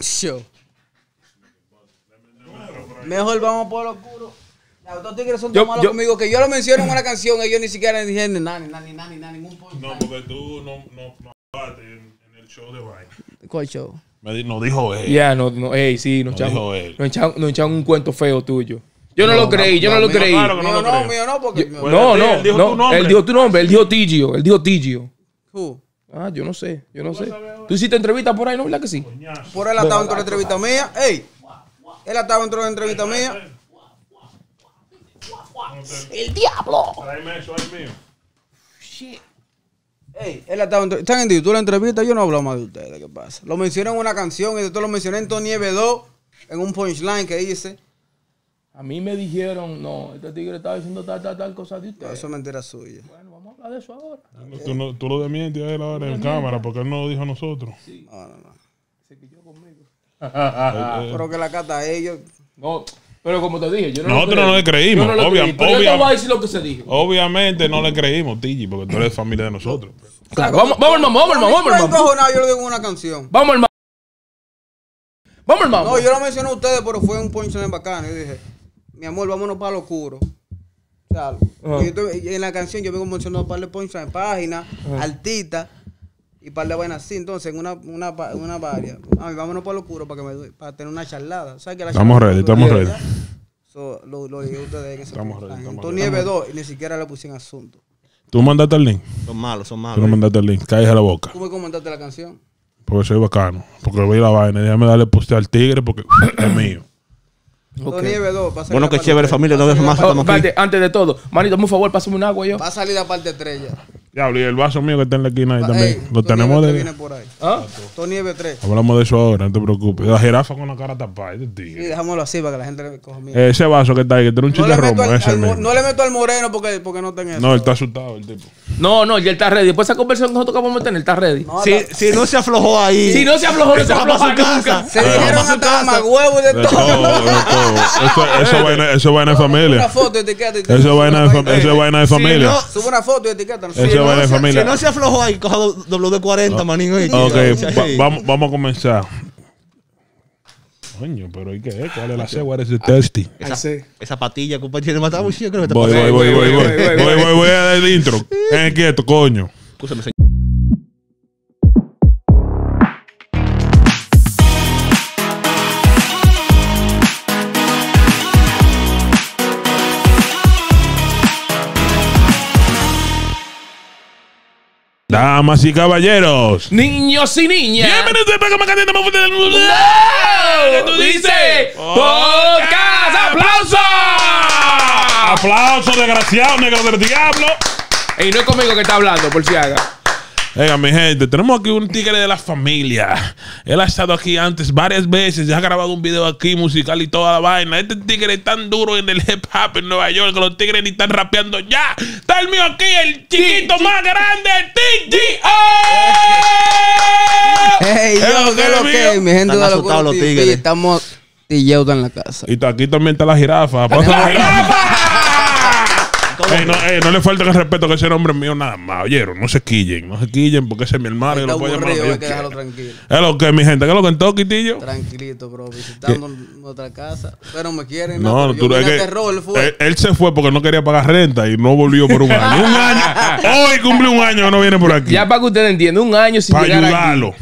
Show. Mejor vamos por lo oscuro. Los dos tigres son tan malos conmigo que yo lo menciono en una canción, ellos ni siquiera dijeron nada, nada, nada, ningún punto. No, porque tú no, no, no en, en el show de Vine. ¿Cuál show? no dijo él. Ya, yeah, no, no, ey, sí, nos echaron, no no un cuento feo tuyo. Yo no, no lo creí, yo no, lo creí. Claro no, mío no, porque. Yo, no, no, él dijo tu nombre. Él dijo tu nombre, él dijo Tigio, él dijo Tigio. ¿Who? Ah, yo no sé, yo no sé. ¿Tú hiciste entrevista por ahí, no? ¿Verdad que sí? Por él estaba dentro de la entrevista mía. ¡Ey! Él estaba dentro de entrevista mía. ¡El diablo! Shit. Ey, él estaba dentro. ¿Están en YouTube la entrevista? Yo no hablo más de ustedes, ¿qué pasa? Lo mencioné en una canción y después lo mencioné en Tony Ebedo, en un punchline que hice. A mí me dijeron, no, este tigre estaba diciendo tal, tal, tal cosa de eso es mentira suya de eso ahora. Tú, no, tú lo desmientes a él ahora en cámara porque él no lo dijo a nosotros. Sí. No, no, no. Se pilló conmigo. Eh, eh. Pero que la cata a ellos. No, pero como te dije, yo no Nosotros no le creímos. no obvia, obvia, No voy lo que se dijo. Obviamente no le creímos, Tigi, porque tú eres familia de nosotros. Claro, vamos, vamos hermano, vamos hermano, vamos hermano. Yo le digo una canción. Vamos hermano. Vamos hermano. No, yo lo mencioné a ustedes, pero fue un punchline bacano. Yo dije, mi amor, vámonos para lo oscuro en la canción yo vengo mencionando un par de páginas, uh y par de vainas así. Entonces, en una, una, una varia, a mí vámonos para lo para, que me, para tener una charlada. que estamos ready, estamos ready. So, lo, lo en ese nieve y ni siquiera le pusieron asunto. ¿Tú mandaste el link? Son malos, son malos. Tú no mandaste el link, cállese la boca. ¿Tú me comentaste la canción? Porque soy bacano, porque a la vaina. Déjame darle poste al tigre porque es mío. Bueno, que chévere, familia. No más. Oh, antes de todo, manito, por favor, pásame un agua yo. Va a salir la parte estrella ya y el vaso mío que está en la esquina ahí ah, también. lo tenemos de. Viene por ahí. ¿Ah? Tony Hablamos de eso ahora, no te preocupes. La jirafa con la cara tapada, tío. y dejámoslo así para que la gente coja miedo. Eh, ese vaso que está ahí, que tiene un chiste no romo. No le meto al moreno porque, porque no tenga No, él está asustado, el tipo. No, no, y él está ready. Después de esa conversación que nosotros acabamos de tener, él está ready. si, si, no se aflojó ahí. Si no se aflojó, no se aflojó. pasar Se dijeron hasta huevo y de todo. Eso es vaina de familia. Eso es vaina de familia. Sube una foto y etiqueta. Si no se aflojó ahí, coja de ah. 40 vamos, a comenzar. Coño, pero ¿y qué ¿Cuál es la C? es el Esa, patilla, tiene que voy, voy, voy, voy, voy, voy, voy, voy, Damas y caballeros. Niños y niñas. Bienvenidos al programa Candente más fuerte del No, tú dices? ¡Podcast! ¡Aplauso! ¡Aplauso, desgraciado, negro del diablo! Y no es conmigo que está hablando, por si haga. Venga, mi gente, tenemos aquí un tigre de la familia. Él ha estado aquí antes varias veces, ya ha grabado un video aquí musical y toda la vaina. Este tigre es tan duro en el hip hop en Nueva York que los tigres ni están rapeando ya. Está el mío aquí, el chiquito más grande, TGO. ¡Ey, yo, que lo que, mi gente de los tigres. Estamos tilleudos en la casa. Y aquí también está la jirafa. ¡La jirafa! Eh, eh, no, le falta el respeto que ese hombre es mío nada más. Oyeron, no se quillen, no se quillen porque ese es mi hermano. Está lo aburrido, puedo Que dejarlo tranquilo. Es lo que, mi gente, que es lo que en todo quitillo. Tranquilito, bro, visitando otra nuestra casa. Pero me quieren. No, no tú que él, se fue porque no quería pagar renta y no volvió por un año. un año. Hoy cumple un año, no viene por aquí. Ya para que ustedes entiendan, un año sin para ayudarlo.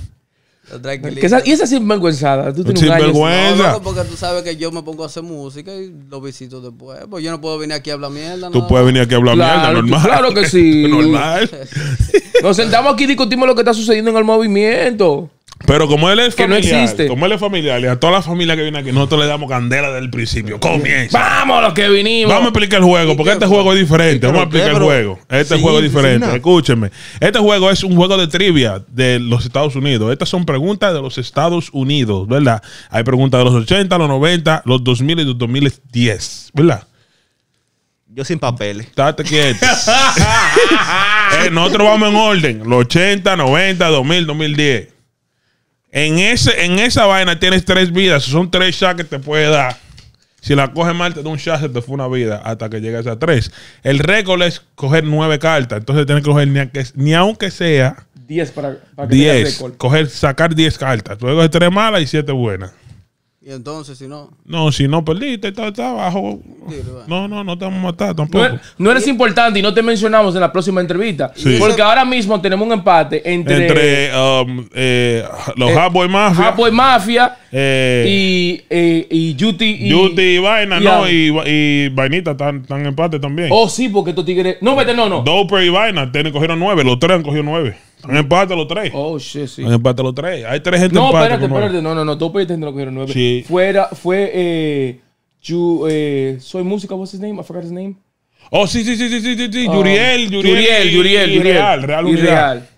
Y esa, y esa sinvergüenzada. Tú tienes sinvergüenza. porque tú sabes que yo me pongo a hacer música y lo visito después. Pues yo no puedo venir aquí a hablar mierda. Tú puedes venir aquí a hablar mierda, normal. Claro que sí. normal. Nos sentamos aquí y discutimos lo que está sucediendo en el movimiento. Pero como él es que familiar, como él familiar, y a toda la familia que viene aquí, nosotros le damos candela desde el principio. Comienza. Vamos los que vinimos. Vamos a explicar el juego, porque este juego es diferente. Vamos a explicar el juego. Este juego es diferente. Escúcheme. Este juego es un juego de trivia de los Estados Unidos. Estas son preguntas de los Estados Unidos, ¿verdad? Hay preguntas de los 80, los 90, los 2000 y los 2010, ¿verdad? Yo sin papeles. Estate quieto. Eh, nosotros vamos en orden. Los 80, 90, 2000, 2010. En, ese, en esa vaina tienes tres vidas. Son tres shots que te puede dar. Si la coges mal, te da un shot, se te fue una vida hasta que llegues a tres. El récord es coger nueve cartas. Entonces tienes que coger ni, aunque, sea. Diez para, para que coger, sacar diez cartas. Luego de tres malas y siete buenas. Y entonces, si no. No, si no perdiste, está, está abajo. No, no, no te vamos a matar tampoco. No, eres importante y no te mencionamos en la próxima entrevista. Porque ahora mismo tenemos un empate entre. Entre um, eh, los eh, Hardboy Mafia. Hardboy Mafia. Eh, y, eh, y Yuti y. y Vaina, no. Y, y Vainita están, en empate también. Oh, sí, porque estos tigres. No, vete, no, no. Doper y Vaina tienen, cogieron nueve. Los tres han cogido nueve. Están empate los tres. Oh, shit, sí. Están empate los tres. Hay tres gente no, empate. No, espérate, espérate. No, no, no. Tú pediste no lo cogieron nueve. Sí. Fuera, fue, eh, you, eh, Soy Música, what's his name? I forgot his name. Oh, sí, sí, sí, sí, sí, sí. sí. Oh. Yuriel, Yuriel. Yuriel, Yuriel, Real, Real Unidad. Real.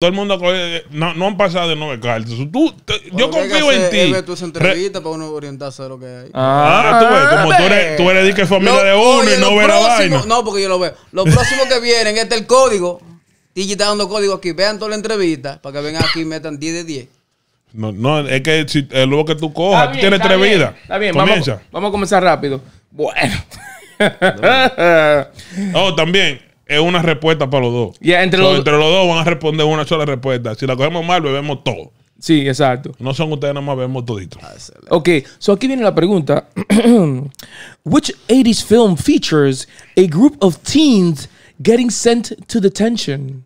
Todo el mundo eh, eh, no, no han pasado de nueve cartas. Tú, yo confío en ti. tu entrevista para uno orientarse de lo que hay. Ah, ah, tú ves, como tú eres, tú eres de que familia de uno y no ver vaina. No, porque yo lo veo. Lo próximo que vienen es este el código. Tigi está dando código aquí. Vean toda la entrevista para que vengan aquí y metan 10 de 10. No, es que si, que tú cojas. tú tienes tres Está bien, Vamos, vamos, a comenzar rápido. Bueno. oh, también es una respuesta para los dos. Y entre, los... dos van a responder una sola respuesta. Si la cogemos mal, bebemos todo. Sí, exacto. No son ustedes, nada más vemos todito. Ah, ok, so aquí viene la pregunta. Which 80s film features a group of teens Getting Sent to Detention.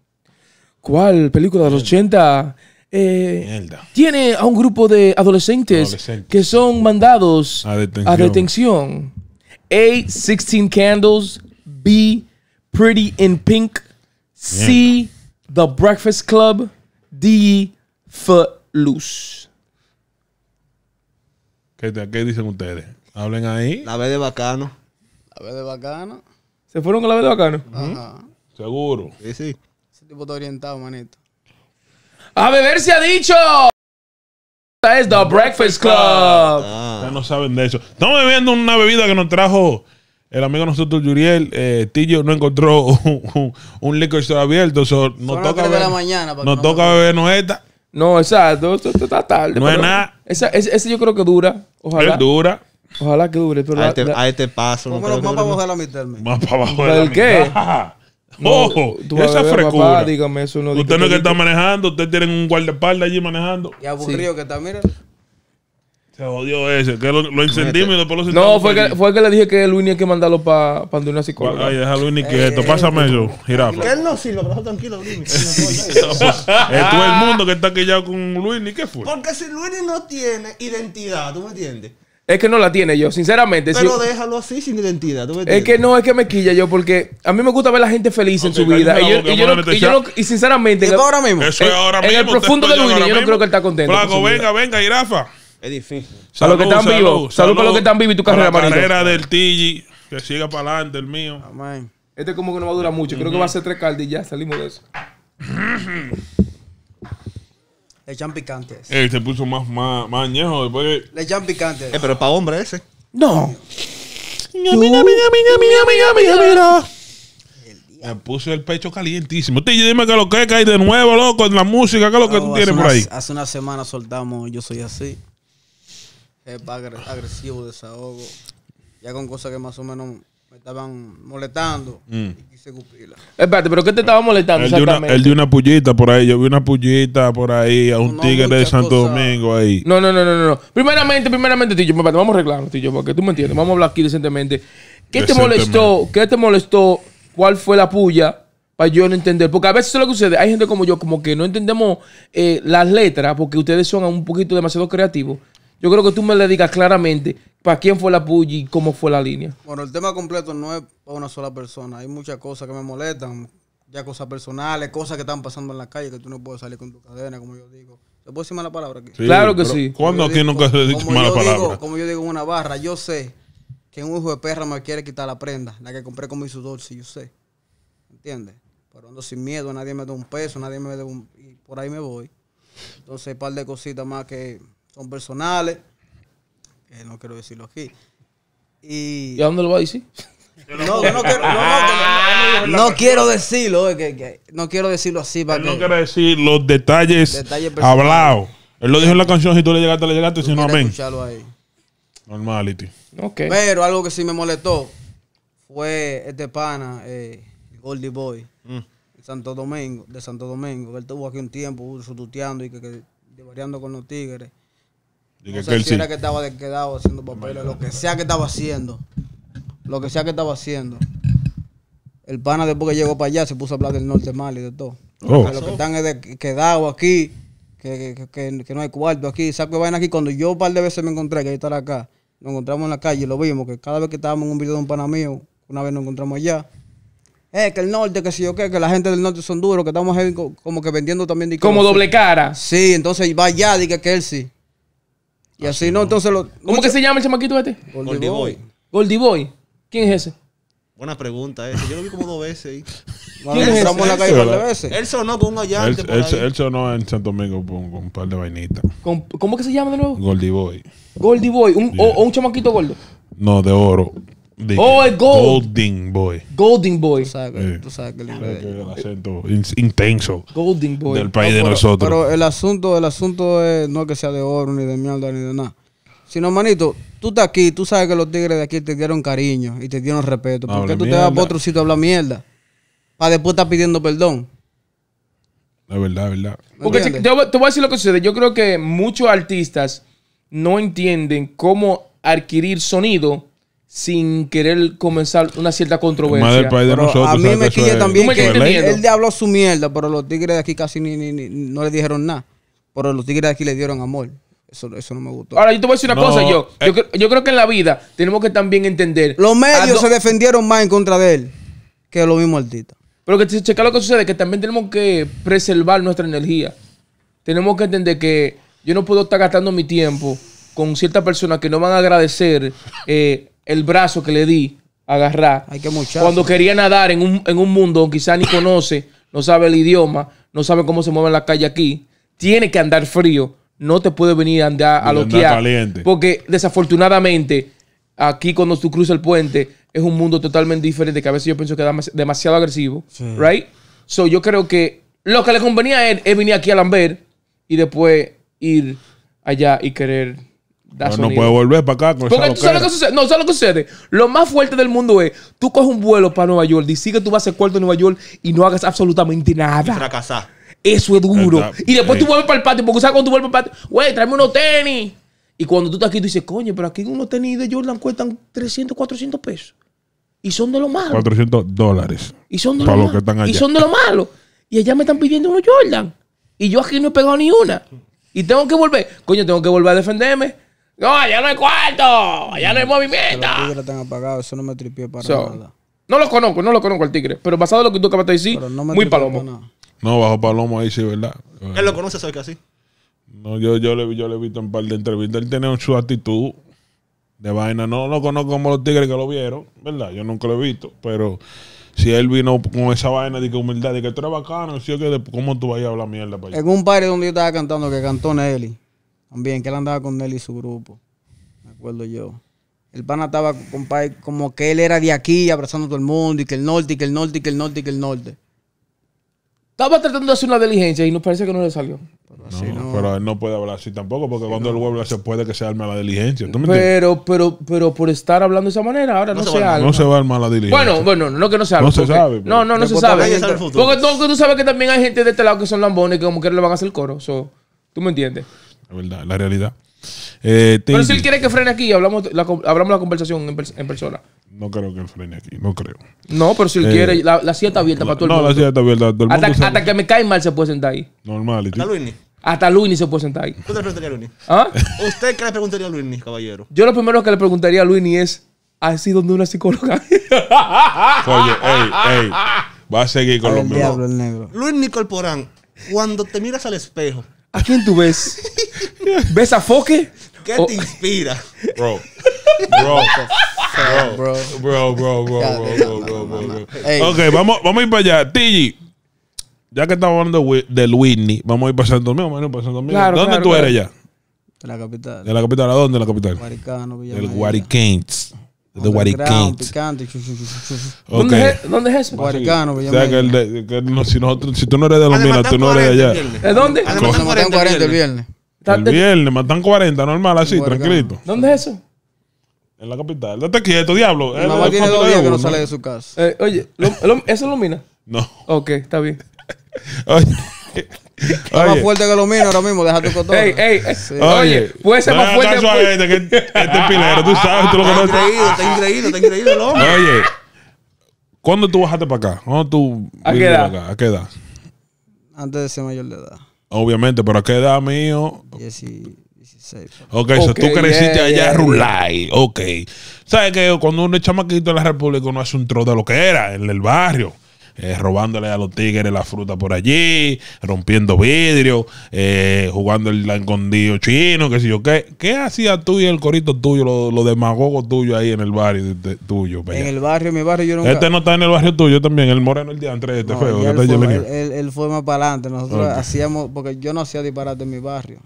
¿Cuál película de los 80? Eh, tiene a un grupo de adolescentes, que son mandados a detención. a 16 Candles. B, Pretty in Pink. C, The Breakfast Club. D, Footloose. ¿Qué, ¿Qué dicen ustedes? Hablen ahí. La vez de bacano. La vez de bacano. ¿Se fueron con la bebida de bacano? Seguro. Sí, sí. Ese tipo está orientado, manito. ¡A beber se ha dicho! Esta es The Breakfast Club. Ya ah. no saben de eso. Estamos bebiendo una bebida que nos trajo el amigo nosotros, Yuriel. Eh, Tillo no encontró un, licor abierto. no nos toca, la beber- mañana, nos no toca esta. No, exacto. Esto, está tarde. No es nada. Esa, ese, yo creo que dura. Ojalá. Es dura. Ojalá que dure. Pero a, este, a, este, paso. ¿Cómo no a abajo de la mitad. Más para abajo de la qué? Ojo, esa frecuencia. dígame, eso no usted no es que está manejando, usted tiene un guardaespaldas allí manejando. Y aburrido que está, mira. Se jodió ese, que lo, encendimos y después lo No, fue que, fue que, le dije que Luini hay que mandarlo para pa una psicóloga. Ay, deja Luini eh, quieto, eh, pásame eh, eso, eh, jirafa. Que él no sirve, pero tranquilo, Luini. es todo el mundo que está ya con Luini, ¿qué fue? Porque si Luini no tiene identidad, ¿tú me entiendes? Es que no la tiene yo, sinceramente. Pero déjalo así sin identidad. es que no, es que me quilla yo, porque a mí me gusta ver a la gente feliz en su vida. Y, yo, no, y, y sinceramente. ¿Es ahora mismo. Eso es ahora mismo. En el profundo del Luis, yo no creo que él está contento. Flaco, venga, venga, irafa. Es difícil. Saludos los que están vivos. Salud, los que están vivos y tu carrera, La carrera del Tigi, que siga para adelante, el mío. Amén. Este como que no va a durar mucho. Creo que va a ser tres caldas y ya salimos de eso. Le echan picantes. Eh, se puso más, más, más añejo después. Le echan picantes. Eh, pero para hombre ese. No. Me puso el pecho calientísimo. Te dime que lo que cae de nuevo, loco, en la música, que es lo que tú tienes por ahí. Hace una semana soltamos Yo Soy Así. Es agresivo, desahogo. Ya con cosas que más o menos me estaban molestando mm. y quise cumplirla. Espérate, ¿pero qué te estaba molestando? exactamente? dio, una, pullita por ahí. Yo vi una pullita por ahí a un tigre de Santo Domingo ahí. No, no, no, no, no. Primeramente, primeramente, tío, vamos a arreglarnos, tío, porque tú me entiendes. Vamos a hablar aquí decentemente. ¿Qué te molestó? ¿Qué te molestó? ¿Cuál fue la puya? para yo no entender. Porque a veces eso es lo que sucede. Hay gente como yo, como que no entendemos eh, las letras, porque ustedes son un poquito demasiado creativos. Yo creo que tú me le digas claramente para quién fue la puya y cómo fue la línea. Bueno, el tema completo no es para una sola persona. Hay muchas cosas que me molestan. Ya cosas personales, cosas que están pasando en la calle que tú no puedes salir con tu cadena, como yo digo. ¿Te puedo decir mala palabra aquí? claro que sí. ¿Cuándo aquí nunca se dice mala palabra? como yo digo en una barra, yo sé que un hijo de perra me quiere quitar la prenda, la que compré con mi sudor, si yo sé. ¿Entiendes? Pero ando sin miedo, nadie me da un peso, nadie me da un... Y por ahí me voy. Entonces, un par de cositas más que son personales. que no quiero decirlo aquí. ¿Y, a dónde lo va a decir? No, quiero, decirlo, eh, no quiero decirlo así. Para no quiero decir los detalles, hablado Él lo dijo en la canción, si tú le llegaste, le llegaste, si no, amén. Ahí. Normality. Okay. Pero algo que sí me molestó fue este pana, eh, Goldie Boy, mm. de Santo Domingo, de Santo Domingo, que él estuvo aquí un tiempo sututeando y que, que variando con los tigres que él si era que estaba quedado haciendo papeles, lo que sea que estaba haciendo. Lo que sea que estaba haciendo. El pana después que llegó para allá se puso a hablar del norte mal y de todo. Oh. Lo que están es quedado aquí, que, no hay cuarto aquí, saco van aquí. Cuando yo un par de veces me encontré, que ahí estaba acá, nos encontramos en la calle y lo vimos, que cada vez que estábamos en un video de un pana mío, una vez nos encontramos allá. Eh, que el norte, que si yo qué, que la gente del norte son duros, que estamos como que vendiendo también. Como doble cara. Sí, entonces va allá, diga que él sí. Y así, no, entonces lo. ¿Cómo que se llama el chamaquito este? Goldie Boy. Goldie Boy. ¿Quién es ese? Buena pregunta ese, eh. Yo lo vi como dos veces. ahí. ¿Quién en la calle un par de veces. Él sonó con un allá. él, sonó en Santo Domingo con, un par de vainitas. ¿Cómo que se llama de nuevo? Goldie Boy. Boy. o un chamaquito gordo. No, de oro. Golden oh, Golding Boy. Golding Boy. Tú sabes, que el, acento intenso. Golding Boy. Del país de nosotros. Pero el asunto, el asunto es, no es que sea de oro, ni de mierda, ni de nada. Sino, manito, tú estás aquí, tú sabes que los tigres de aquí te dieron cariño y te dieron respeto. ¿Por qué tú te vas a otro sitio a hablar mierda? Para después estar pidiendo perdón. La verdad, la verdad. te voy a decir lo que sucede. Yo creo que muchos artistas no entienden cómo adquirir sonido sin querer comenzar una cierta controversia. Madre, a mí me quilla también que él diablo su mierda, pero los tigres de aquí casi no le dijeron nada. Pero los tigres de aquí le dieron amor. Eso, no me gustó. Ahora, yo te voy a decir una cosa, yo, eh. yo, creo que en la vida tenemos que también entender. Los medios se defendieron más en contra de él que lo mismo artistas. Pero que checa lo que sucede, que también tenemos que preservar nuestra energía. Tenemos que entender que yo no puedo estar gastando mi tiempo con ciertas personas que no van a agradecer. Eh, el brazo que le di agarrar. Hay que Cuando quería nadar en un, mundo donde quizá ni conoce, no sabe el idioma, no sabe cómo se mueve en la calle aquí, tiene que andar frío. No te puede venir a andar a loquear. Porque desafortunadamente, aquí cuando tú cruzas el puente, es un mundo totalmente diferente que a veces yo pienso que es demasiado agresivo. Right? So yo creo que lo que le convenía a él es venir aquí a Lambert y después ir allá y querer no, puede volver para acá. Con Porque tú sabes lo que sucede. No, ¿sabes lo que sucede? Lo más fuerte del mundo es, tú coges un vuelo para Nueva York, dices que tú vas a ser cuarto en Nueva York y no hagas absolutamente nada. Y fracasar. Eso es duro. y después tú vuelves para el patio, porque sabes cuando tú vuelves para el patio, güey, tráeme unos tenis. Y cuando tú estás aquí, tú dices, coño, pero aquí unos tenis de Jordan cuestan 300, 400 pesos. Y son de lo malo. 400 dólares. Y son de lo, malo. Y son de lo malo. Y allá me están pidiendo unos Jordan. Y yo aquí no he pegado ni una. Y tengo que volver. Coño, tengo que volver a defenderme. No, allá no hay cuarto, allá no hay mm, movimiento. Los tigres están apagados, eso no me tripió para nada. No lo conozco, no lo conozco al tigre, pero basado en lo que tú acabas de decir, muy palomo. No, bajo palomo ahí sí, ¿verdad? Él lo conoce, sabes que así. No, yo, yo, le, he visto en un par de entrevistas. Él tenía su actitud de vaina. No lo conozco como los tigres que lo vieron, ¿verdad? Yo nunca lo he visto, pero si él vino con esa vaina de que humildad, de que tú eres bacano, ¿cómo tú vas a hablar mierda para allá? En un party donde yo estaba cantando que cantó Nelly también, que él andaba con él y su grupo. Me acuerdo yo. El pana estaba compadre, como que él era de aquí, abrazando a todo el mundo, y que el norte, y que el norte, y que el norte, y que el norte. Estaba tratando de hacer una diligencia y nos parece que no le salió. Pero, no, él no puede hablar así tampoco, porque cuando el él se puede que se arme la diligencia. pero, pero, pero por estar hablando de esa manera, ahora no, se, arme. No se va a armar la diligencia. Bueno, bueno, no que no se arme. No pues. se sabe. No, no, no se sabe. porque tú, sabes que también hay gente de este lado que son lambones que como que le van a hacer coro. ¿Tú me entiendes? la verdad, la realidad. Eh, pero si él quiere que frene aquí, hablamos la, hablamos la conversación en, persona. No creo que frene aquí, no creo. No, pero si él eh, quiere, la, la silla está abierta para todo no, mundo. No, la silla está abierta. Todo hasta, que me cae mal se puede sentar ahí. Normal. hasta Luini. Hasta Luini se puede sentar ahí. ¿Usted le preguntaría a Luini? ¿Ah? ¿Usted qué le preguntaría a Luini, caballero? Yo lo primero que le preguntaría a Luini es, ¿ha sido donde una psicóloga? Oye, ey, ey. Va a seguir con lo mismo. Luini Corporán, cuando te miras al espejo, ¿A quién tú ves? ¿Ves a Foque? ¿Qué te inspira? Bro. Bro. Bro. Bro, bro, bro, bro, bro, bro. Ok, vamos, vamos a ir para allá. Tigi, Ya que estamos hablando de Whitney, vamos a ir para Santo Domingo, vamos a ir para Santo Domingo. ¿Dónde tú eres ya? De la capital. ¿De la capital? ¿A dónde en la capital? Guaricano, El Guaricains de huaricano. ¿Dónde, es, ¿Dónde es eso? Guaricano, o pues, sea, que, si, tú no eres de Lumina, tú no eres de allá. ¿De ¿Dónde? Además, 40 el viernes. El viernes matan 40, normal, así, tranquilo. ¿Dónde es eso? En la capital. Date quieto, diablo. Mi diablo? mamá tiene dos días que no sale de su casa. Eh, oye, ¿eso es mina? No. Ok, está bien. Oye. Está más fuerte que lo mío ahora mismo, deja tu todo Ey, ey, Oye, puede ser más fuerte. Este, este es pilero, tú sabes, tú lo conoces. Está increíble, está increíble, está el hombre. Oye, ¿cuándo tú bajaste para acá? ¿Cuándo tú ¿A qué edad? ¿A qué edad? Antes de ser mayor de edad. Obviamente, pero ¿a qué edad mío? 16. Ok, okay tú creciste allá en Rulay. Ok. ¿Sabes que cuando uno es chamaquito en la República uno hace un tro de lo que era, en el barrio? Eh, robándole a los tigres la fruta por allí, rompiendo vidrio, eh, jugando el escondido chino, qué sé yo. ¿Qué, qué hacía tú y el corito tuyo, los lo demagogos tuyos ahí en el barrio tuyo? En el barrio, mi barrio, yo nunca... Este no está en el barrio tuyo también, el moreno el día antes este fue, él, fue más para adelante, nosotros hacíamos, porque yo no hacía disparate en mi barrio.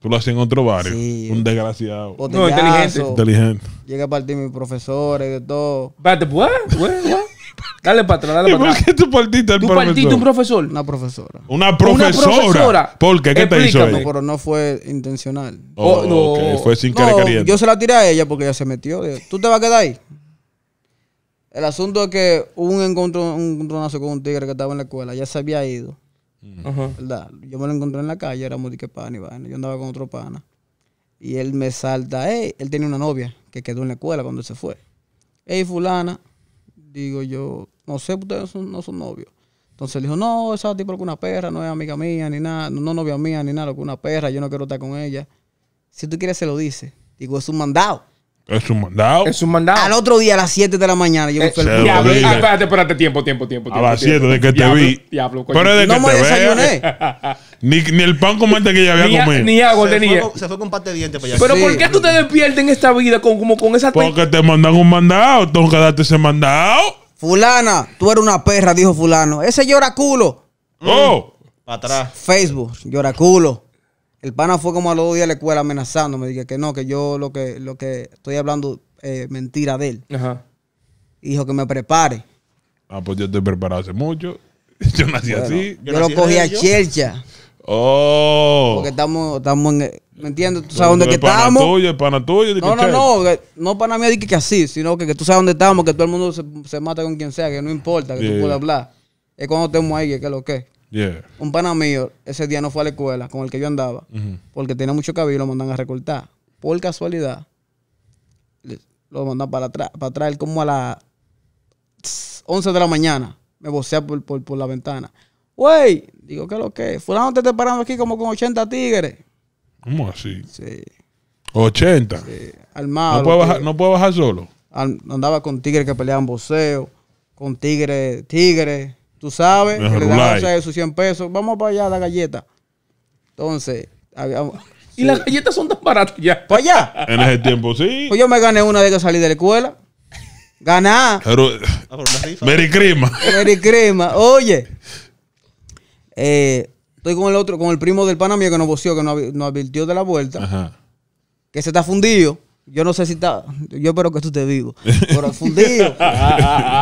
Tú lo hacías en otro barrio. un desgraciado. no, inteligente. Inteligente. Llega a partir mis profesores, de todo. Pues, pues, pues. Dale para atrás, dale ¿Y para atrás. ¿Por qué tú partiste el ¿Tú profesor? partiste un profesor? Una profesora. ¿Una profesora? ¿Por qué? ¿Qué te hizo ella? pero no fue intencional. Oh, oh no. Fue sin querer Yo se la tiré a ella porque ella se metió. ¿Tú te vas a quedar ahí? El asunto es que hubo un encuentro, un encontronazo con un tigre que estaba en la escuela. Ya se había ido. Mm. ¿Verdad? Yo me lo encontré en la calle, era muy que pana y vaina. Yo andaba con otro pana. Y él me salta, Ey, él tenía una novia que quedó en la escuela cuando se fue. Ey, fulana, digo yo, no sé, ustedes no son novios. Entonces le dijo, no, esa tipo es una perra, no es amiga mía, ni nada, no novia mía, ni nada, lo una perra, yo no quiero estar con ella. Si tú quieres, se lo dice. Digo, es un mandado. Es un mandado. Es un mandado. Al otro día a las 7 de la mañana yo me eh, fui al Diablo, espérate, espérate, tiempo, tiempo, tiempo. a las 7 de que te vi. Diablo, Pero de que me te ni, ni el pan que ya había comido. Ni agua tenía. Se, se fue con parte de dientes para allá. Pero ¿por qué tú te despiertas en esta vida con, como con esa... Porque te mandan un mandado. Tengo que darte ese mandado. Fulana, tú eres una perra, dijo fulano. Ese llora culo. Oh. Para atrás. Facebook, llora culo. El pana fue como a los dos días de la escuela amenazándome. Dije que no, que yo lo que, lo que estoy hablando es eh, mentira de él. Ajá. dijo que me prepare. Ah, pues yo estoy preparado hace mucho. Yo nací así. Yo, lo cogí a Chelcha. Oh. Porque estamos, estamos en. ¿Me entiendes? Tú sabes dónde que estamos. Tuyo, el pana tuyo, no, no, no, no para mí, dije que así, sino que, que, tú sabes dónde estamos, que todo el mundo se, se mata con quien sea, que no importa, que tú puedas hablar. Es cuando estemos ahí, que es lo que. Un pana mío ese día no fue a la escuela con el que yo andaba porque tenía mucho cabello y lo mandan a recortar. Por casualidad, lo mandan para atrás, para atrás como a las 11 de la mañana. Me vocea por, la ventana. Wey, digo, ¿qué lo que? Fulano te está parando aquí como con 80 tigres. ¿Cómo así? Sí. 80. Armado. No puedo bajar, no solo. andaba con tigres que peleaban boceo con tigres, tigres, Tú sabes, que le dan sus 100 pesos. Vamos para allá, la galleta. Entonces, y las galletas son tan baratas ya. Pues allá. En ese tiempo sí. Pues yo me gané una de que salí de la escuela. Ganá. Pero, ah, Mericrima, Crima. Oye. Eh, estoy con el otro, con el primo del panamá que nos voció, que nos, advirtió de la vuelta. Ajá. Que se está fundido. Yo no sé si está. Yo espero que tú te vivo. Pero fundido.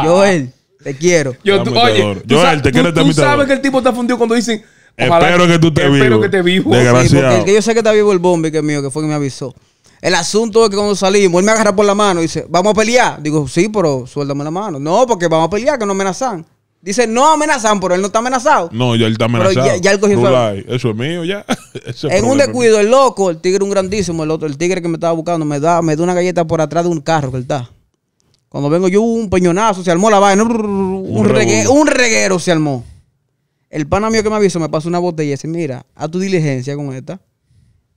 Yo, él... Te quiero. Yo, tú, oye, tú, te quiero sabes que el tipo está fundido cuando dicen. espero que, tú te vivo. Espero que te vivo. Desgraciado. que yo sé que está vivo el bombi, que es mío, que fue que me avisó. El asunto es que cuando salimos, él me agarra por la mano y dice, vamos a pelear. Digo, sí, pero suéltame la mano. No, porque vamos a pelear, que no amenazan. Dice, no amenazan, pero él no está amenazado. No, ya él está amenazado. Pero ya, él cogió Eso es mío, ya. Ese en un descuido, el loco, el tigre un grandísimo, el otro, el tigre que me estaba buscando, me da, me da una galleta por atrás de un carro que él está. Cuando vengo yo, un peñonazo, se armó la vaina. Un, reguero, un reguero se armó. El pana mío que me avisó me pasó una botella y dice, mira, a tu diligencia con esta.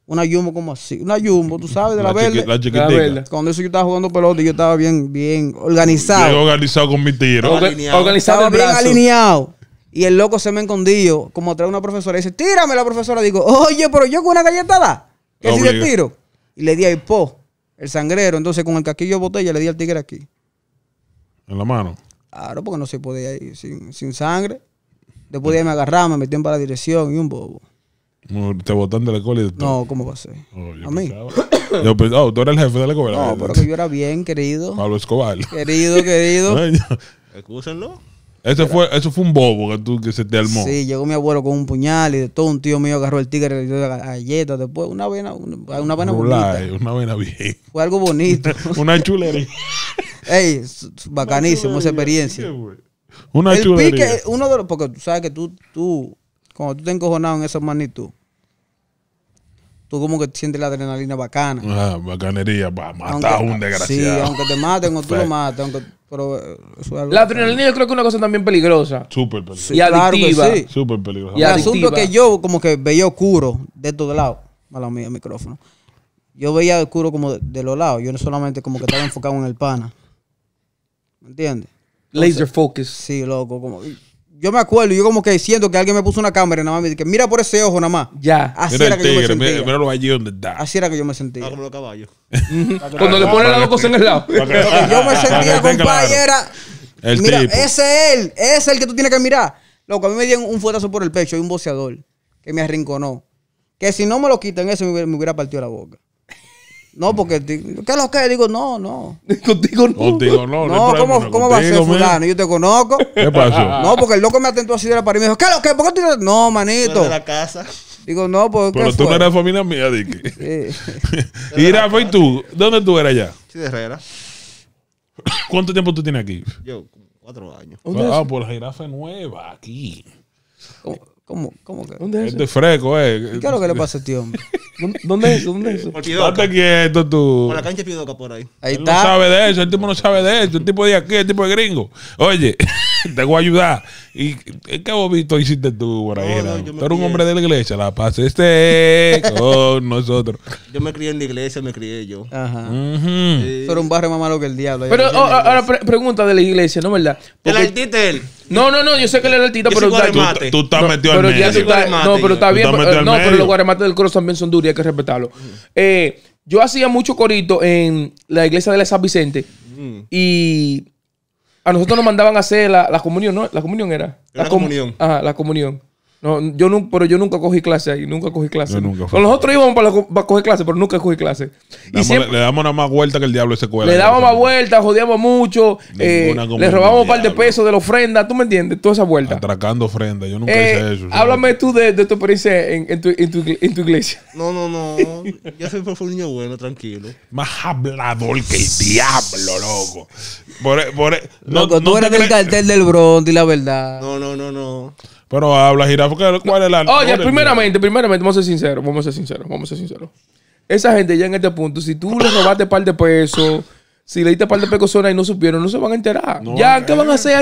Una yumbo como así. Una yumbo, tú sabes, de la, verde. La Cuando eso yo estaba jugando pelota y yo estaba bien, bien organizado. Bien organizado con mi tiro. Organizado bien alineado. Y el loco se me escondió, como trae una profesora. Y dice, tírame la profesora. Digo, oye, pero yo con una galletada. que si le tiro? Y le di al po, el sangrero. Entonces con el caquillo de botella le di al tigre aquí. ¿En la mano? Claro, porque no se podía ir sin, sin sangre. Después de ahí me agarraron, me metieron para la dirección y un bobo. ¿Te botan de la escuela? Y No, ¿cómo pasé? Oh, a mí. Yo pensaba, oh, tú eres el jefe de la escuela. No, pero que yo era bien, querido. Pablo Escobar. Querido, querido. escúsenlo eso fue, eso fue un bobo que, que se te armó. Sí, llegó mi abuelo con un puñal y de todo. Un tío mío agarró el tigre y le dio la galleta Después, una vena, una, bonita. Una vena bien. Fue algo bonito. una chulería. Ey, bacanísimo esa experiencia. una el chulería. Pique, uno de los, porque tú sabes que tú, tú, cuando tú te encojonado en esa magnitud, tú como que sientes la adrenalina bacana. Ah, bacanería, para matar a un desgraciado. Sí, aunque te maten o tú lo mates, aunque, pero eh, La adrenalina yo creo que es una cosa también peligrosa. Súper peligrosa. y adictiva. sí. Súper peligrosa. Y el asunto es que yo como que veía oscuro de todos lados, mala mía micrófono. Yo veía oscuro como de, los lados, yo no solamente como que estaba enfocado en el pana. ¿Me entiendes? Laser focus. Sí, loco, como yo me acuerdo, yo como que siento que alguien me puso una cámara y nada más me dije, mira por ese ojo nada más. Ya. Así era que yo me sentía. Mira, lo allí donde está. Así era que yo me sentía. Ah, como los caballos. Cuando le ponen las dos cosas en el lado. yo me sentía, compañera. El mira, ese es él, ese es el que tú tienes que mirar. Loco, a mí me dieron un fuetazo por el pecho y un boceador que me arrinconó. Que si no me lo quitan, ese me hubiera partido la boca. No, porque ¿qué lo que? Digo, no, no. Contigo no. no. No, ¿cómo, ¿cómo va a ser fulano? Yo te conozco. ¿Qué pasó? No, porque el loco me atentó así de la pared y me dijo, ¿qué lo que? ¿Por qué tú No, manito. De la casa. Digo, no, porque. Pues, Pero tú no eras familia mía, Dique. Sí. y tú? ¿Dónde tú eras ya? Sí, de Herrera. ¿Cuánto tiempo tú tienes aquí? Yo, cuatro años. Ah, por la jirafa nueva, aquí. ¿Cómo? ¿Cómo que? ¿Dónde es este eso? Este es fresco, eh. ¿Qué es lo que le pasa a este hombre? ¿Dónde es eso? ¿Dónde es eso? Ponte quieto tú. Por la cancha de Pidoca por ahí. Ahí está. no sabe de eso, el tipo no sabe de eso. El tipo de aquí, el tipo de gringo. Oye, te voy a ayudar. ¿Y qué bobito hiciste tú por ahí? era tú eres un hombre de la iglesia, la paz con nosotros. Yo me crié en la iglesia, me crié yo. Ajá. Pero un barrio más malo que el diablo. Pero oh, ahora pregunta de la iglesia, ¿no verdad? El artista él. No, no, no, yo sé que él es el artista, pero Tú, tú, tú, estás metido pero al medio. no, pero está bien. Pero, eh, no, pero los guaremates del coro también son duros y hay que respetarlo. Eh, yo hacía mucho corito en la iglesia de la San Vicente y a nosotros nos mandaban a hacer la, comunión, ¿no? La comunión era. La, comunión. Ajá, la comunión. No, yo nunca pero yo nunca cogí clase ahí, nunca cogí clase. Nunca Con nosotros íbamos para, coger clase, pero nunca cogí clase. Y siempre, le, damos una más vuelta que el diablo ese cuela. Le damos más vuelta, jodíamos mucho, eh, le robamos un par de pesos de la ofrenda, ¿tú me entiendes? Toda esa vuelta. Atracando ofrenda, yo nunca eh, hice eso. Háblame tú de, de tu experiencia en, tu, en, tu, iglesia. No, no, no. Yo siempre fui un niño bueno, tranquilo. Más hablador que el diablo, loco. Por, por, no, tú no eres del cartel del Bronx, la verdad. No, no, no, no. Pero habla jirafa, ¿cuál es la Oye, primeramente, primeramente, vamos a ser sinceros, vamos a ser sinceros, vamos a ser sinceros. Esa gente ya en este punto, si tú le robaste un par de pesos, si le diste un par de pesos y no supieron, no se van a enterar. ya, ¿qué van a hacer a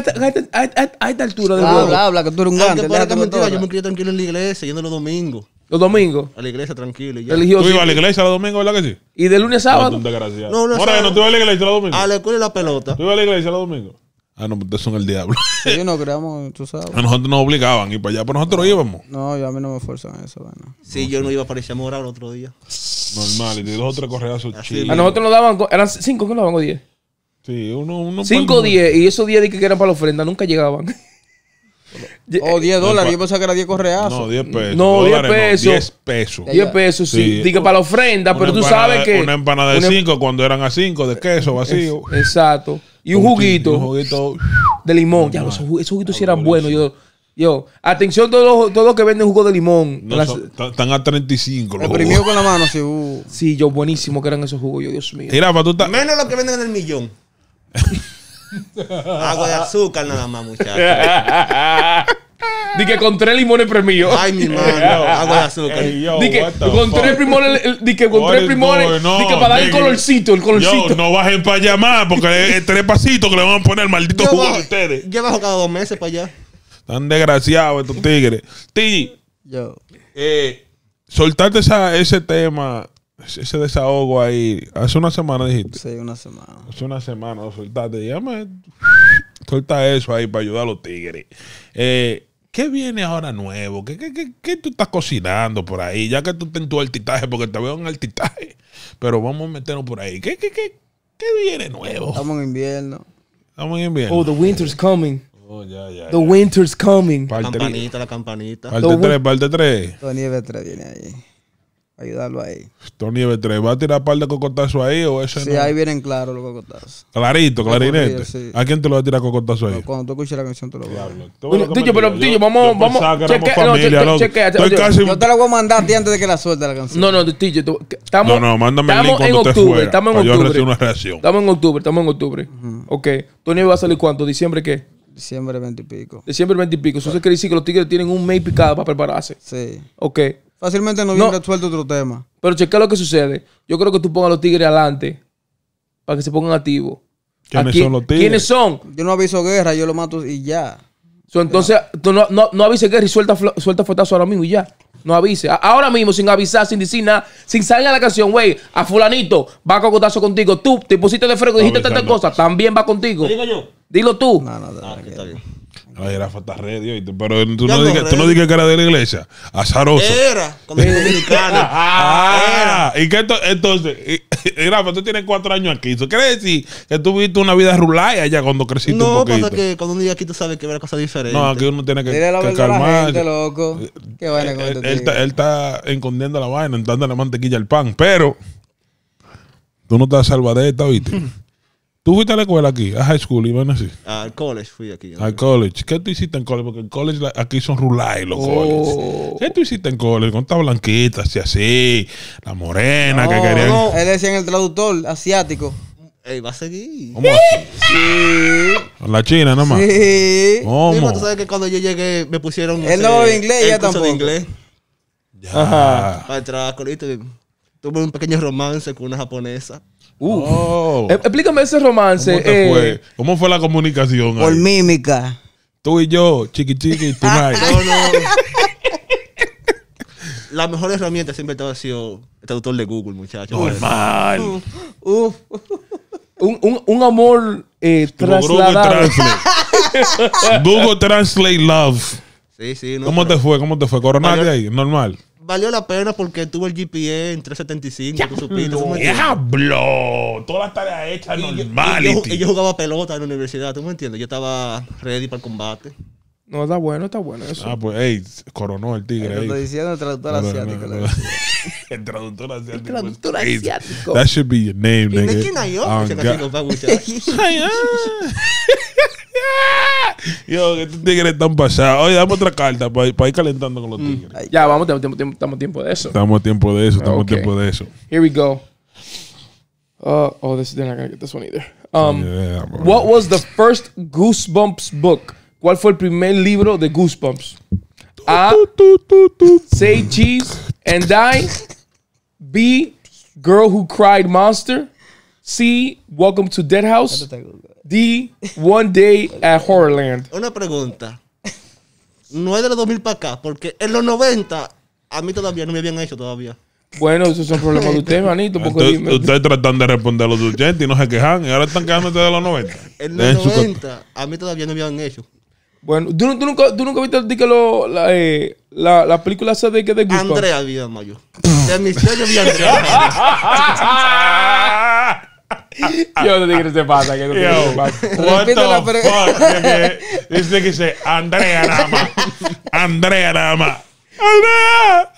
esta, altura de habla, Habla, habla, que tú eres un gante. mentira, yo me crié tranquilo en la iglesia, yendo los domingos. ¿Los domingos? A la iglesia, tranquilo. ¿Tú ibas a la iglesia los domingos, verdad que sí? ¿Y de lunes a sábado? No, no, no. te ¿tú ibas a la iglesia los domingos? A la escuela y la pelota. ¿Tú ibas a la iglesia los domingos? Ah, no, ustedes son el diablo. no creamos, tú sabes. A nosotros nos obligaban y para allá, pero pues, nosotros íbamos. No, yo a mí no me forzan eso, bueno. Sí, yo no iba para Chamora el otro día. Normal, y de o tres correazos chiles. A nosotros nos daban, eran cinco que nos daban o diez. Sí, uno, uno. Cinco o diez, y esos diez de que eran para la ofrenda nunca llegaban. O 10 dólares, yo pensaba que eran 10 correazos. No, 10 pesos. No, diez pesos. Diez pesos. pesos, sí. sí. para la ofrenda, pero tú sabes que. Una empanada de 5 em- cuando eran a 5 de queso vacío. exacto y un, juguito, juguito de limón. Ya, esos, esos juguitos sí eran buenos. Yo, yo, atención todos los, todos que venden jugo de limón. están a 35. Los primero con la mano, sí. Uh. Sí, yo, buenísimo que eran esos jugos. Yo, Dios mío. tú Menos los que venden en el millón. Agua de azúcar nada más, muchachos. Di que con tres limones premios. Ay, mi mano. Agua de Di que con tres limones. Di que con tres limones. Di que para dar el colorcito. El colorcito. Yo, no bajen para allá más porque es tres pasitos que le van a poner maldito a ustedes. Yo bajo cada dos meses para allá. Están desgraciados estos tigres. Ti. Yo. Eh, esa, ese tema ese desahogo ahí. Hace una semana dijiste. Sí, una semana. Hace una semana Dígame, suelta eso ahí para ayudar a los tigres. Eh, ¿Qué viene ahora nuevo? ¿Qué, qué, qué, qué tú estás cocinando por ahí? Ya que tú estás en tu altitaje, porque te veo en altitaje. Pero vamos a meternos por ahí. ¿Qué, qué, qué, qué viene nuevo? Estamos en invierno. Estamos en invierno. Oh, the winter's coming. Oh, ya, ya, the winter's coming. la campanita, la campanita. Parte 3, parte 3. La nieve 3 viene ahí. Ayudarlo ahí. Tony B3 ¿va a tirar par de cocotazos ahí o ese Sí, ahí vienen claros los cocotazos. Clarito, clarinete. ¿A quién te lo va a tirar cocotazo ahí? cuando tú escuches la canción te lo voy a dar. tío, pero tío, vamos, vamos. Yo te lo voy a mandar antes de que la suelte la canción. No, no, tío, estamos. No, no, el link en octubre, Estamos en octubre. Estamos en octubre, estamos en octubre. Ok. Tony va a salir cuánto? ¿Diciembre qué? Diciembre 20 y pico. Diciembre 20 y pico. Eso quiere decir que los tigres tienen un mes picado para prepararse. Sí. Ok. Fácilmente no viene suelto otro tema. Pero checa lo que sucede. Yo creo que tú pongas a los tigres adelante para que se pongan activos. ¿Quiénes son los tigres? ¿Quiénes son? Yo no aviso guerra, yo lo mato y ya. entonces, tú no, no, avises guerra y suelta, suelta ahora mismo y ya. No avise. Ahora mismo, sin avisar, sin decir nada, sin salir a la canción, güey, a fulanito, va a cocotazo contigo. Tú te pusiste de y dijiste tantas cosas, también va contigo. digo yo? Dilo tú. No, no, ah, no. Ay, era está pero tú no, Pero tú no dijiste que era de la iglesia. Azaroso. Era, cuando dominicana. ah, era. Y que esto, entonces, mira, pues tú tienes cuatro años aquí. ¿Eso quiere decir que tú viviste una vida rural allá cuando creciste no, un poquito? No, pasa que cuando uno llega aquí tú sabes que ver cosas diferentes. No, aquí uno tiene que, Dile que calmar. Gente, loco. Qué vaina con eh, este eh, él, él, está escondiendo la vaina, entrando la mantequilla al pan, pero tú no estás salva de ¿viste? Tú fuiste a la escuela aquí, a high school, iban así. Al college fui aquí. Al college. ¿Qué tú hiciste en college? Porque en college aquí son rulay los oh. college. ¿Qué tú hiciste en college? Con esta blanquita, así, así. La morena que quería. No, él decía en el traductor asiático. Ey, va a seguir. ¿Cómo Sí. Con la china nomás. Sí. ¿Cómo? tú sabes que cuando yo llegué me pusieron. el no eh, inglés, el ya tampoco. de inglés. Ya. Para entrar a tuve un pequeño romance con una japonesa. Uh, Explícame ese romance. ¿Cómo, eh. fue? la comunicación? Por mímica. Tú y yo, chiqui chiqui, no, no. la mejor herramienta siempre ha sido el traductor de Google, muchachos. Normal. Uf, Un, amor eh, Google Translate. Google Translate Love. Sí, sí. ¿Cómo te fue? ¿Cómo te fue? ¿Coronaste ahí? Normal valió la pena porque tuvo el GPA en 375. Ya, tú supiste, Todas las tareas hechas, normal. Yo, yo, jugaba pelota en la universidad, ¿tú me entiendes? Yo estaba ready para el combate. No, está bueno, está bueno eso. Ah, pues, ey, coronó el tigre. Lo estoy diciendo el traductor asiático. el traductor asiático. El traductor asiático. That should be your name, nigga. ¿Y de quién hay yo? Yo, estos tigres están pasados. Oye, dame otra carta para, para ir calentando con los mm. tigres. Mm, ya, vamos, estamos tiempo, tiempo, tiempo de eso. Estamos tiempo de eso, estamos okay. tiempo de eso. Here we go. Uh, oh, this, they're not going to get this one either. Um, yeah, what was the first Goosebumps book? ¿Cuál fue el primer libro de Goosebumps? A. Say Cheese and Die. B. Girl Who Cried Monster. C. Welcome to Dead House. D One Day at Horrorland. Una pregunta. No es de los 2000 para acá, porque en los 90 a mí todavía no me habían hecho todavía. Bueno, esos son problemas de ustedes, manito. Porque Ustedes tratan de responder a los 80 y no se quejan. Y ahora están quejándose de los 90. En los 90 a mí todavía no me habían hecho. Bueno, ¿tú, nunca, tú nunca viste que eh, la, película esa de que de Andrea Vida Mayor. de mis sueños vi Andrea. Yo no te se pasa, que no Yo, te pasa. What the fuck? This nigga se Andrea Dama. Andrea Dama. Andrea.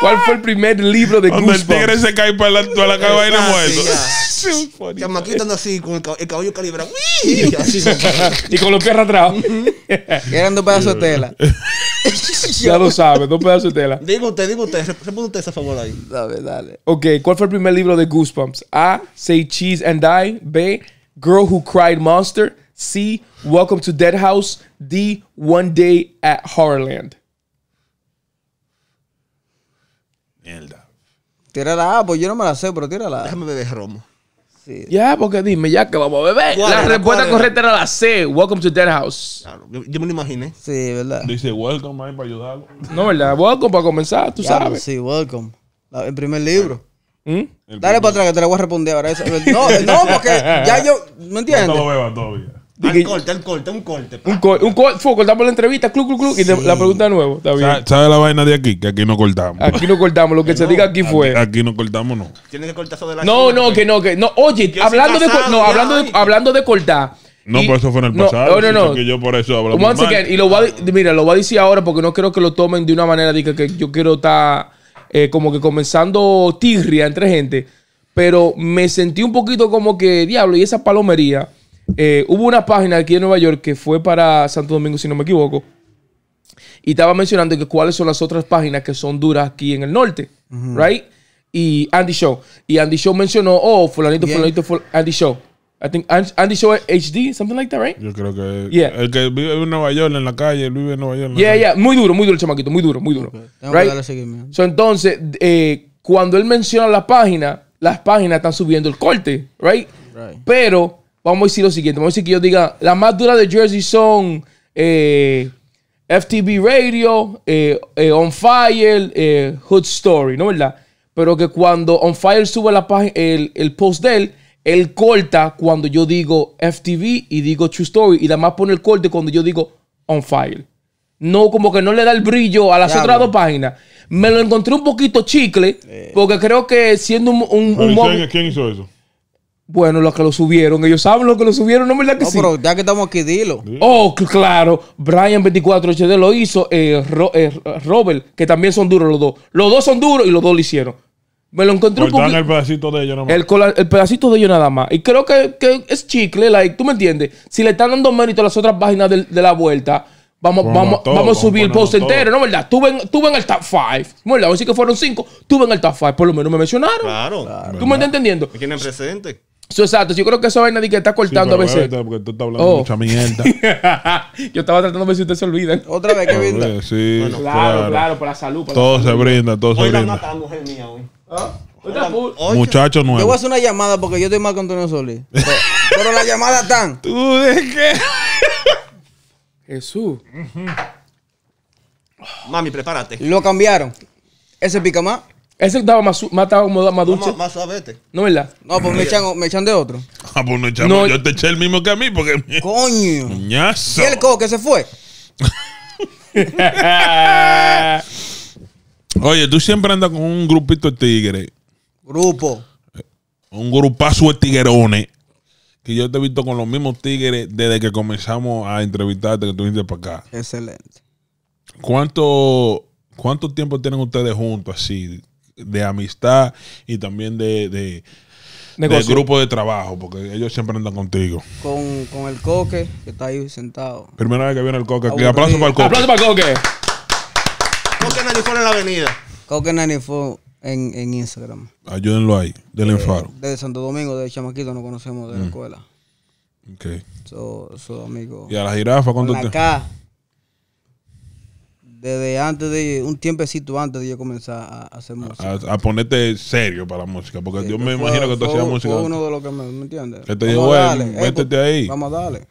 ¿Cuál fue el primer libro de Goosebumps? Cuando el tigre se cae para la, la cabina ah, muerto. Chamaquito andando así, con el, caballo calibrado. y con los pies atrás. Eran dos pedazos de tela. ya lo sabes, dos pedazos de tela. Digo usted, digo usted, usted esa favor ahí. Dale, dale. Ok, ¿cuál fue el primer libro de Goosebumps? A. Say Cheese and Die. B. Girl Who Cried Monster. C. Welcome to Dead House. D. One Day at Horrorland. Mierda. Tírala, ah, pues yo no me la sé, pero tírala. Déjame beber romo. Sí. Ya, porque dime, ya que vamos a beber. La respuesta correcta era la C. Welcome to Dead House. yo, me lo imaginé. Sí, ¿verdad? Dice welcome man para ayudarlo. No, ¿verdad? Welcome para comenzar, tú pues, sabes. Sí, welcome. el primer libro. ¿Mm? Dale para atrás que te la voy a responder ahora. no, no, porque ya yo. ¿Me entiendes? No lo veo todavía. Al corte, al corte, un corte. Un, corte, un corte, cortamos la entrevista, clu, clu, clu, y la pregunta de nuevo. Está bien. ¿Sabes la vaina de aquí? Que aquí no cortamos. Aquí no cortamos, lo que, se diga aquí fue. Aquí, no cortamos, no. Tienes que cortar eso de la No, no, pues. que no, que no. Oye, hablando, de, no, hablando, hablando de cortar. No, por pues eso fue en el pasado. No, no, no. Que yo por eso hablo y lo mira, lo voy a decir ahora porque no quiero que lo tomen de una manera de que, yo quiero estar eh, como que comenzando tirria entre gente. Pero me sentí un poquito como que, diablo, y esa palomería eh, hubo una página aquí en Nueva York que fue para Santo Domingo, si no me equivoco, y estaba mencionando que cuáles son las otras páginas que son duras aquí en el norte, ¿right? Y Andy Show. Y Andy Show mencionó, oh, fulanito, fulanito, Andy Show. I think Andy Show HD, something like that, right? Yo creo que el que vive en Nueva York, en la calle, vive en Nueva York. yeah, yeah, muy duro, muy duro el chamaquito, muy duro, muy duro. right? entonces, eh, cuando él menciona la página, las páginas están subiendo el corte, right. Pero vamos a decir lo siguiente. Vamos a decir que yo diga, las más duras de Jersey son eh, FTV Radio, eh, eh, On Fire, eh, Hood Story, ¿no verdad? Pero que cuando On Fire sube la página, el, post de él, él corta cuando yo digo FTV y digo True Story. Y además pone el corte cuando yo digo On Fire. No, como que no le da el brillo a las otras dos páginas. Me lo encontré un poquito chicle, porque creo que siendo un... un, un ¿Quién hizo eso? Bueno, los que lo subieron, ellos saben lo que lo subieron, ¿no es verdad que no, pero ya que estamos aquí, dilo. Oh, claro. Brian 24 HD lo hizo. Eh, eh, Robert, que también son duros los dos. Los dos son duros y los dos lo hicieron. Me lo encontré un pues el pedacito de ellos El, el pedacito de ellos nada más. Y creo que, es chicle, like, ¿tú me entiendes? Si le están dando mérito a las otras páginas de, la vuelta, vamos, vamos, vamos a subir el post entero, ¿no verdad? Tú en, en el top 5. ¿no es verdad? Así que fueron 5, tuve en el top 5. Por lo menos me mencionaron. Claro. ¿Tú me estás entendiendo? quién es presente eso exacto, yo creo que eso vaina de que está cortando a veces. porque tú estás hablando oh. mucha mierda. yo estaba tratando de ver si ustedes se olvidan. Otra vez que brinda. Sí, claro, claro, para la salud. Para todo se brinda, todo se brinda. Hoy la mujer mía ¿Ah? hoy. Muchachos nuevos. Yo voy a hacer una llamada porque yo estoy mal con Antonio Solís. Pero, pero la llamada tan. ¿Tú de qué? Jesús. Mami, prepárate. Lo cambiaron. Ese pica más. Ese estaba más, más, estaba más dulce. Más, No, ¿verdad? No, pues me echan, de otro. Ah, pues no echamos. Yo te eché el mismo que a mí porque. Coño. Muñazo. ¿Y el cojo que se fue? Oye, tú siempre andas con un grupito de tigres. Grupo. Un grupazo de tiguerones. Que yo te he visto con los mismos tigres desde que comenzamos a entrevistarte, que tú viniste para acá. Excelente. ¿Cuánto, ¿Cuánto tiempo tienen ustedes juntos así? de amistad y también de, de del grupo de trabajo, porque ellos siempre andan contigo. Con, con el coque, que está ahí sentado. Primera vez que viene el coque Aplauso para el coque. Aplauso para el coque. Coque en la avenida. Coque Nanifón en, en Instagram. Ayúdenlo ahí, del eh, De Santo Domingo, de Chamaquito, nos conocemos de la mm. escuela. Ok. Su amigo. ¿Y a la jirafa con desde antes de un tiempecito antes de yo comenzar a hacer música. A, ponerte serio para la música, porque yo me imagino que tú hacías música. Fue uno de los que me, ¿me entiendes. Que te dijo, eh, métete pues, ahí. Vamos a darle.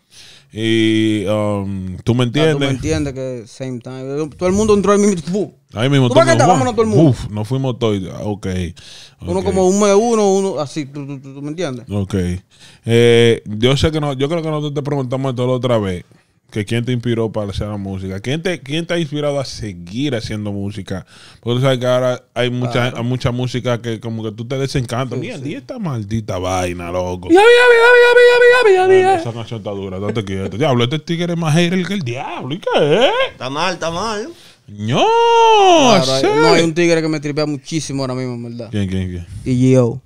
Y um, tú me entiendes. tú me entiendes que same time. Eh, todo el mundo entró ahí mismo. Ahí mismo. ¿Tú todo, Vámonos todo el mundo. Uf, nos fuimos todos. Ah, ok. Uno como un mes uno, uno así. ¿Tú, tú, me entiendes? Ok. Eh, yo sé que no, yo creo que nosotros te preguntamos esto la otra vez que quién te inspiró para hacer la música. ¿Quién te, quién te ha inspirado a seguir haciendo música? Porque tú sabes que ahora hay mucha, mucha música que como que tú te desencantas. Sí, Mira, esta maldita vaina, loco. Ya, ya, ya, ya, Esa canción está dura, date quieto. diablo, este tigre es más héroe que el diablo. ¿Y qué es? Está mal, está mal. No, claro, hay, no hay un tigre que me tripea muchísimo ahora mismo, en verdad. ¿Quién, quién, quién? Y yo.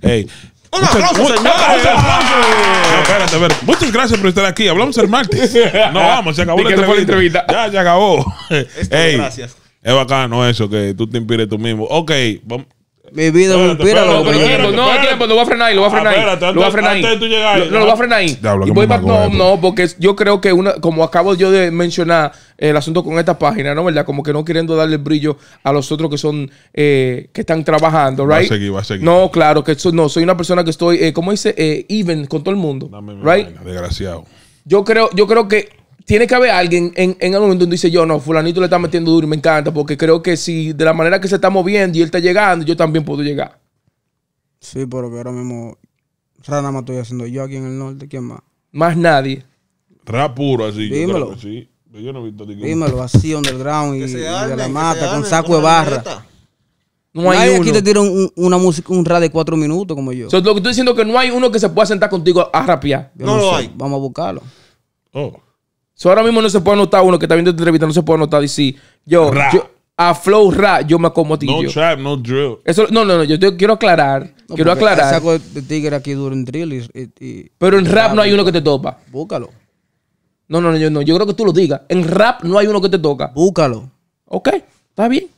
Ey, un aplauso, espérate, a Muchas gracias por estar aquí. Hablamos el martes. No, vamos, se acabó la entrevista. Ya, se acabó. Este, Ey, gracias. Es bacano eso, que tú te inspires tú mismo. Ok, vamos. Mi vida espéralo. No, no, No, tiempo, lo voy a frenar ahí, lo voy a ah, frenar ahí. Lo voy a frenar ahí. No, lo voy a frenar ahí. Y voy no, no, porque yo creo que una, como acabo yo de mencionar el asunto con esta página, ¿no? ¿Verdad? Como que no queriendo darle brillo a los otros que son, eh, que están trabajando, ¿right? Va a seguir, va a seguir. No, claro, que eso no, soy una persona que estoy, eh, ¿cómo dice? Eh, even con todo el mundo. Dame right? desgraciado. Yo creo, yo creo que tiene que haber alguien en, el algún momento donde dice yo, no, fulanito le está metiendo duro y me encanta, porque creo que si de la manera que se está moviendo y él está llegando, yo también puedo llegar. Sí, pero que ahora mismo Rana más estoy haciendo yo aquí en el norte, ¿quién más? Más nadie. rapuro así. Dímelo. no Dímelo, así, underground y, la mata, con saco de barra. No hay uno. aquí te tira un, una música, un rap de cuatro minutos como yo. lo que estoy diciendo es que no hay uno que se pueda sentar contigo a rapear. no, lo hay. Vamos a buscarlo. Oh ahora mismo no se puede anotar uno que está viendo esta entrevista, no se puede anotar y sí, yo, a flow rap yo me acomodo No yo. trap, no drill. Eso, no, no, no, yo quiero aclarar, quiero aclarar. Saco de tigre aquí duro en drill y, Pero en rap, no hay uno que te topa. Búscalo. No, no, no, yo no, yo creo que tú lo digas. En rap no hay uno que te toca. Búscalo. Ok, está bien.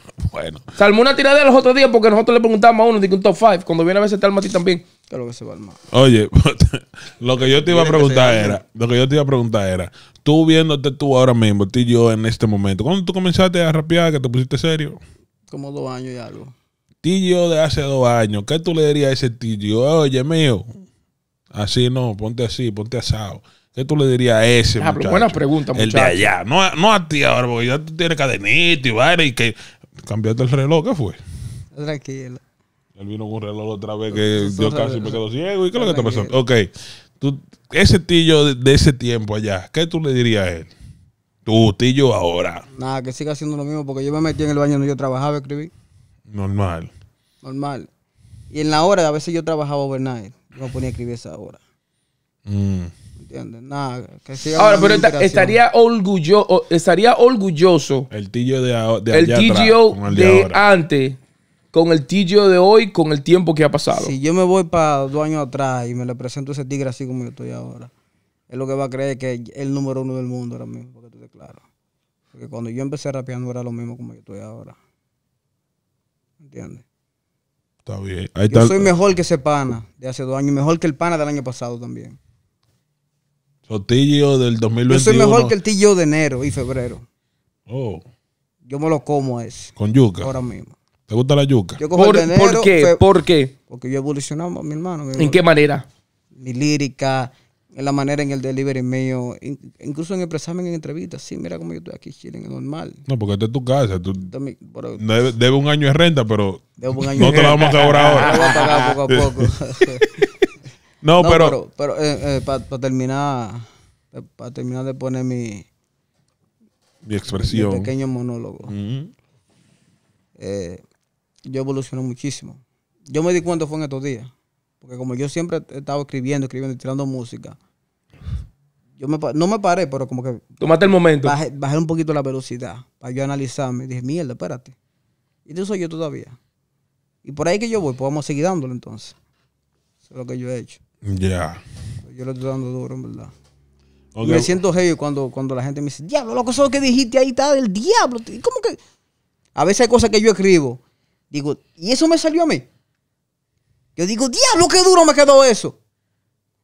Bueno. Salmo una una de los otros días porque nosotros le preguntábamos a uno de un top 5. Cuando viene a veces te a ti también. que se va Oye, lo que yo te iba a preguntar era, lo que yo te iba a preguntar era, tú viéndote tú ahora mismo, tú yo en este momento, ¿cuándo tú comenzaste a rapear que te pusiste serio? Como dos años y algo. Tillo de hace dos años, ¿qué tú le dirías a ese tío Oye, mío, así no, ponte así, ponte asado. ¿Qué tú le dirías a ese? Ah, muchacho? Buena pregunta, muchacho. El de allá. No, a ti ahora, porque ya tú tienes cadenito y vaina y que cambiaste el reloj, ¿qué fue? Tranquilo. Él vino con un reloj otra vez que yo casi me quedo ciego. ¿Y qué lo que te pasó? Ok. Tú, ese tío de, ese tiempo allá, ¿qué tú le dirías a él? Tú, tío ahora. Nada, que siga haciendo lo mismo porque yo me metí en el baño donde yo trabajaba, escribí. Normal. Normal. Y en la hora, a veces yo trabajaba overnight. Yo ponía a escribir esa hora. Mm. Nada, Ahora, pero estaría, orgulloso, estaría orgulloso El tillo de, el de, antes con el TGO de hoy, con el tiempo que ha pasado. Si yo me voy para dos años atrás y me le presento ese tigre así como yo estoy ahora, es lo que va a creer que es el número uno del mundo ahora mismo, porque tú te claro. Porque cuando yo empecé rapeando era lo mismo como yo estoy ahora. ¿Entiendes? Está bien. Yo soy mejor que ese pana de hace dos años, mejor que el pana del año pasado también. Sotillo del 2021. Yo soy mejor que el tillo de enero y febrero. Oh. Yo me lo como ese. Con yuca. Ahora mismo. ¿Te gusta la yuca? Yo como ¿Por, de enero, ¿por qué? ¿Por qué? Porque yo evolucionaba, mi hermano. ¿En qué manera? Mi lírica, en la manera en el delivery mío, incluso en el expresarme en entrevistas. Sí, mira cómo yo estoy aquí chilling, normal. No, porque esta es tu casa. debe, un año de renta, pero debo un año no te la vamos a cobrar ahora. Lo voy a pagar poco a poco. No, pero. Pero, eh, eh, para terminar. Eh, para terminar de poner mi. Mi expresión. pequeño monólogo. yo evolucioné muchísimo. Yo me di cuenta fue en estos días. Porque como yo siempre estaba escribiendo, escribiendo tirando música. Yo me, no me paré, pero como que. Tomaste el momento. Bajé, un poquito la velocidad para yo analizarme. Dije, mierda, espérate. Y eso soy yo todavía. Y por ahí que yo voy, pues vamos a seguir dándole entonces. Eso es lo que yo he hecho. Ya. Yo lo estoy dando duro, en verdad. Me siento heavy cuando, cuando la gente me dice, diablo, loco, que dijiste ahí está del diablo. ¿Cómo que? A veces hay cosas que yo escribo. Digo, ¿y eso me salió a mí? Yo digo, diablo, qué duro me quedó eso.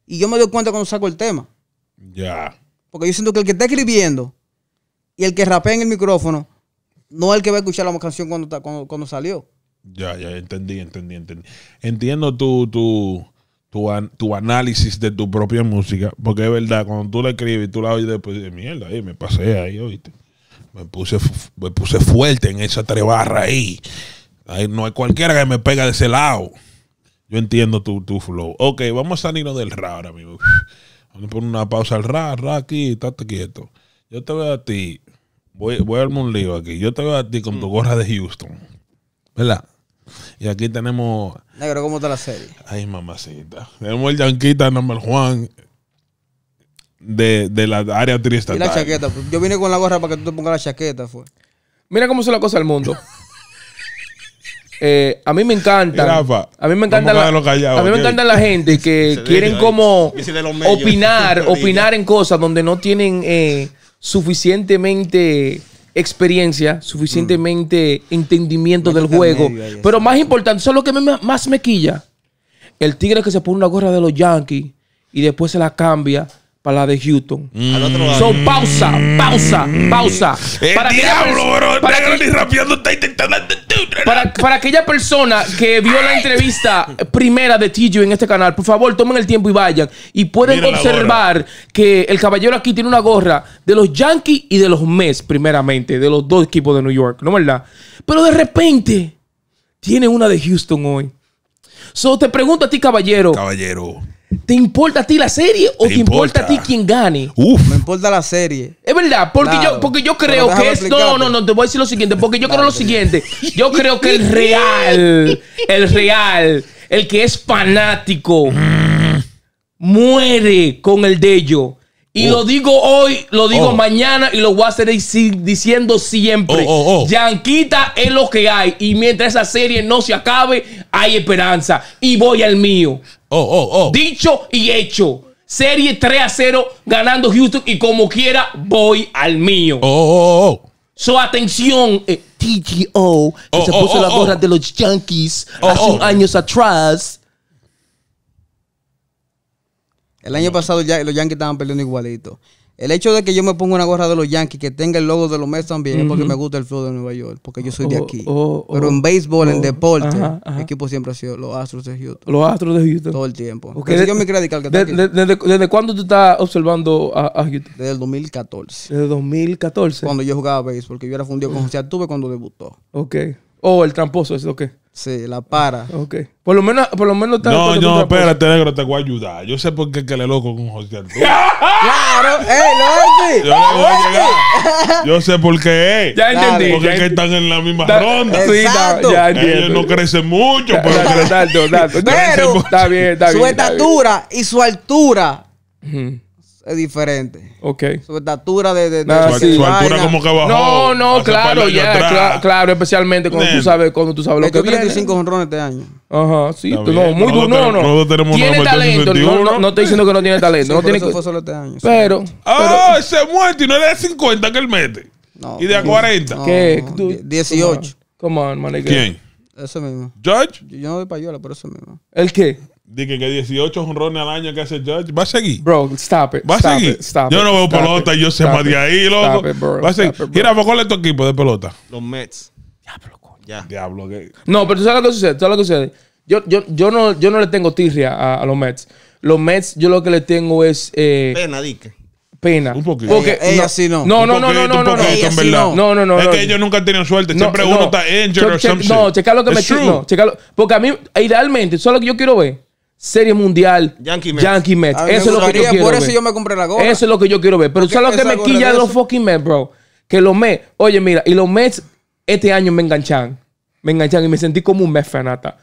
Y yo me doy cuenta cuando saco el tema. Ya. Porque yo siento que el que está escribiendo y el que rapea en el micrófono no es el que va a escuchar la canción cuando, cuando, cuando salió. Ya, ya, entendí, entendí, entendí. Entiendo tu, tu, tu, análisis de tu propia música, porque es verdad, cuando tú la escribes, Y tú la oyes después de mierda, ahí me pasé ahí, oíste. Me puse, me puse fuerte en esa trebarra ahí. No hay cualquiera que me pega de ese lado. Yo entiendo tu, tu flow. Ok, vamos a salirnos del ra ahora mismo. Vamos a poner una pausa al rap ra aquí, estate quieto. Yo te veo a ti. Voy, voy a verme un lío aquí. Yo te veo a ti con tu mm. gorra de Houston. ¿Verdad? Y aquí tenemos. Negro, ¿cómo está la serie? Ay, mamacita. Tenemos el Yanquita Number Juan de, la área triste. Y la chaqueta. Pues, yo vine con la gorra para que tú te pongas la chaqueta. Fue. Mira cómo son la cosa del mundo. Eh, a mí me encanta. a mí me encanta la, la gente que quieren como opinar, opinar en cosas donde no tienen eh, suficientemente experiencia, suficientemente mm. entendimiento del juego. pero más importante, eso es lo que más me quilla. El tigre que se pone una gorra de los Yankees y después se la cambia para la de Houston. pausa, pausa, pausa. El para diablo, aquella, Para, que, para, para, aquella persona que vio la entrevista primera de T.J. en este canal, por favor, tomen el tiempo y vayan. Y pueden observar que el caballero aquí tiene una gorra de los Yankees y de los Mets, primeramente, de los dos equipos de New York, ¿no verdad? Pero de repente, tiene una de Houston hoy. So, te pregunto a ti, caballero. Caballero. ¿Te importa a ti la serie o te, importa. a ti quien gane? Uf. Me importa la serie. Es verdad, porque yo porque yo creo que es No, no, no, te voy a decir lo siguiente, porque yo creo lo siguiente. Yo creo que el real, el real, el que es fanático muere con el de ellos. Y lo oh. digo hoy, lo digo oh. mañana y lo voy a seguir diciendo siempre. Oh, Yanquita es lo que hay. Y mientras esa serie no se acabe, hay esperanza. Y voy al mío. Dicho y hecho. Serie 3 a 0 ganando Houston y como quiera voy al mío. Oh, So atención. Eh, TGO, que se puso la gorra de los Yankees hace años atrás el año pasado ya los Yankees estaban perdiendo igualito. El hecho de que yo me ponga una gorra de los Yankees que tenga el logo de los Mets también es porque me gusta el flow de Nueva York, porque yo soy de aquí. Pero en béisbol, en deporte, el equipo siempre ha sido los Astros de Houston. Los Astros de Houston. Todo el tiempo. desde, cuándo tú estás observando a, Houston? Desde el 2014. ¿Desde el 2014? Cuando yo jugaba béisbol, que yo era fundido con José tuve cuando debutó. Ok. Oh, el tramposo, ¿es lo que? Sí, la para. Ok. Por lo menos, por lo menos está No, no, espérate, negro, te voy a ayudar. Yo sé por qué que le loco con José Arturo. claro, ¡eh, lo Yo le voy a llegar. Yo sé por qué. Ya entendí. Porque es que están en la misma ronda. Sí, Exacto. ya Ellos no crecen mucho, pero tanto, Pero- Está bien, está bien. su estatura y su altura es diferente. Ok. Su estatura de... de, ah, su, altura como que bajó. No, no, claro, ya, claro, especialmente cuando tú sabes, cuando tú sabes lo que viene. que 35 jonrones este año. Ajá, sí, no, muy duro, no, no. tiene talento, no, no, estoy diciendo que no tiene talento. Sí, no tiene eso fue solo este año. Pero... ¡Ah! se muerto y no es de 50 que él mete. No, y de a 40. ¿Qué? 18. Come on, man. ¿Quién? Eso mismo. ¿George? Yo no doy payola, pero ese mismo. ¿El qué? Dije que 18 ron al año que hace Judge. ¿Va a seguir? Bro, stop it. ¿Va a seguir? yo no veo pelota y yo sé más de ahí, loco. ¿Va a seguir? Mira, ¿cuál es tu equipo de pelota? Los Mets. Diablo, coño. Ya. Diablo, que... No, pero tú sabes lo que sucede. ¿Tú sabes lo que sucede? Yo, yo, yo, no, yo no le tengo tirria a, los Mets. Los Mets, yo lo que le tengo es. Eh, pena, Dick. Pena. Un poquito. Porque, ella, no, sí no. No, no, no, no, no, no, no. No, no, no. Es que ellos nunca han tenido suerte. Siempre uno está injured o something. No, checa lo que me. No, checa Porque a mí, idealmente, solo lo que yo quiero ver. Serie Mundial, Yankee Mets. Ah, eso es lo que yo quiero por eso yo me compré la gorra. Eso es lo que yo quiero ver. Pero ¿sabes lo que me quilla de los fucking Mets, bro? Que los Mets, oye, mira, y los Mets este año me enganchan. Me enganchan y me sentí como un Mets fanata.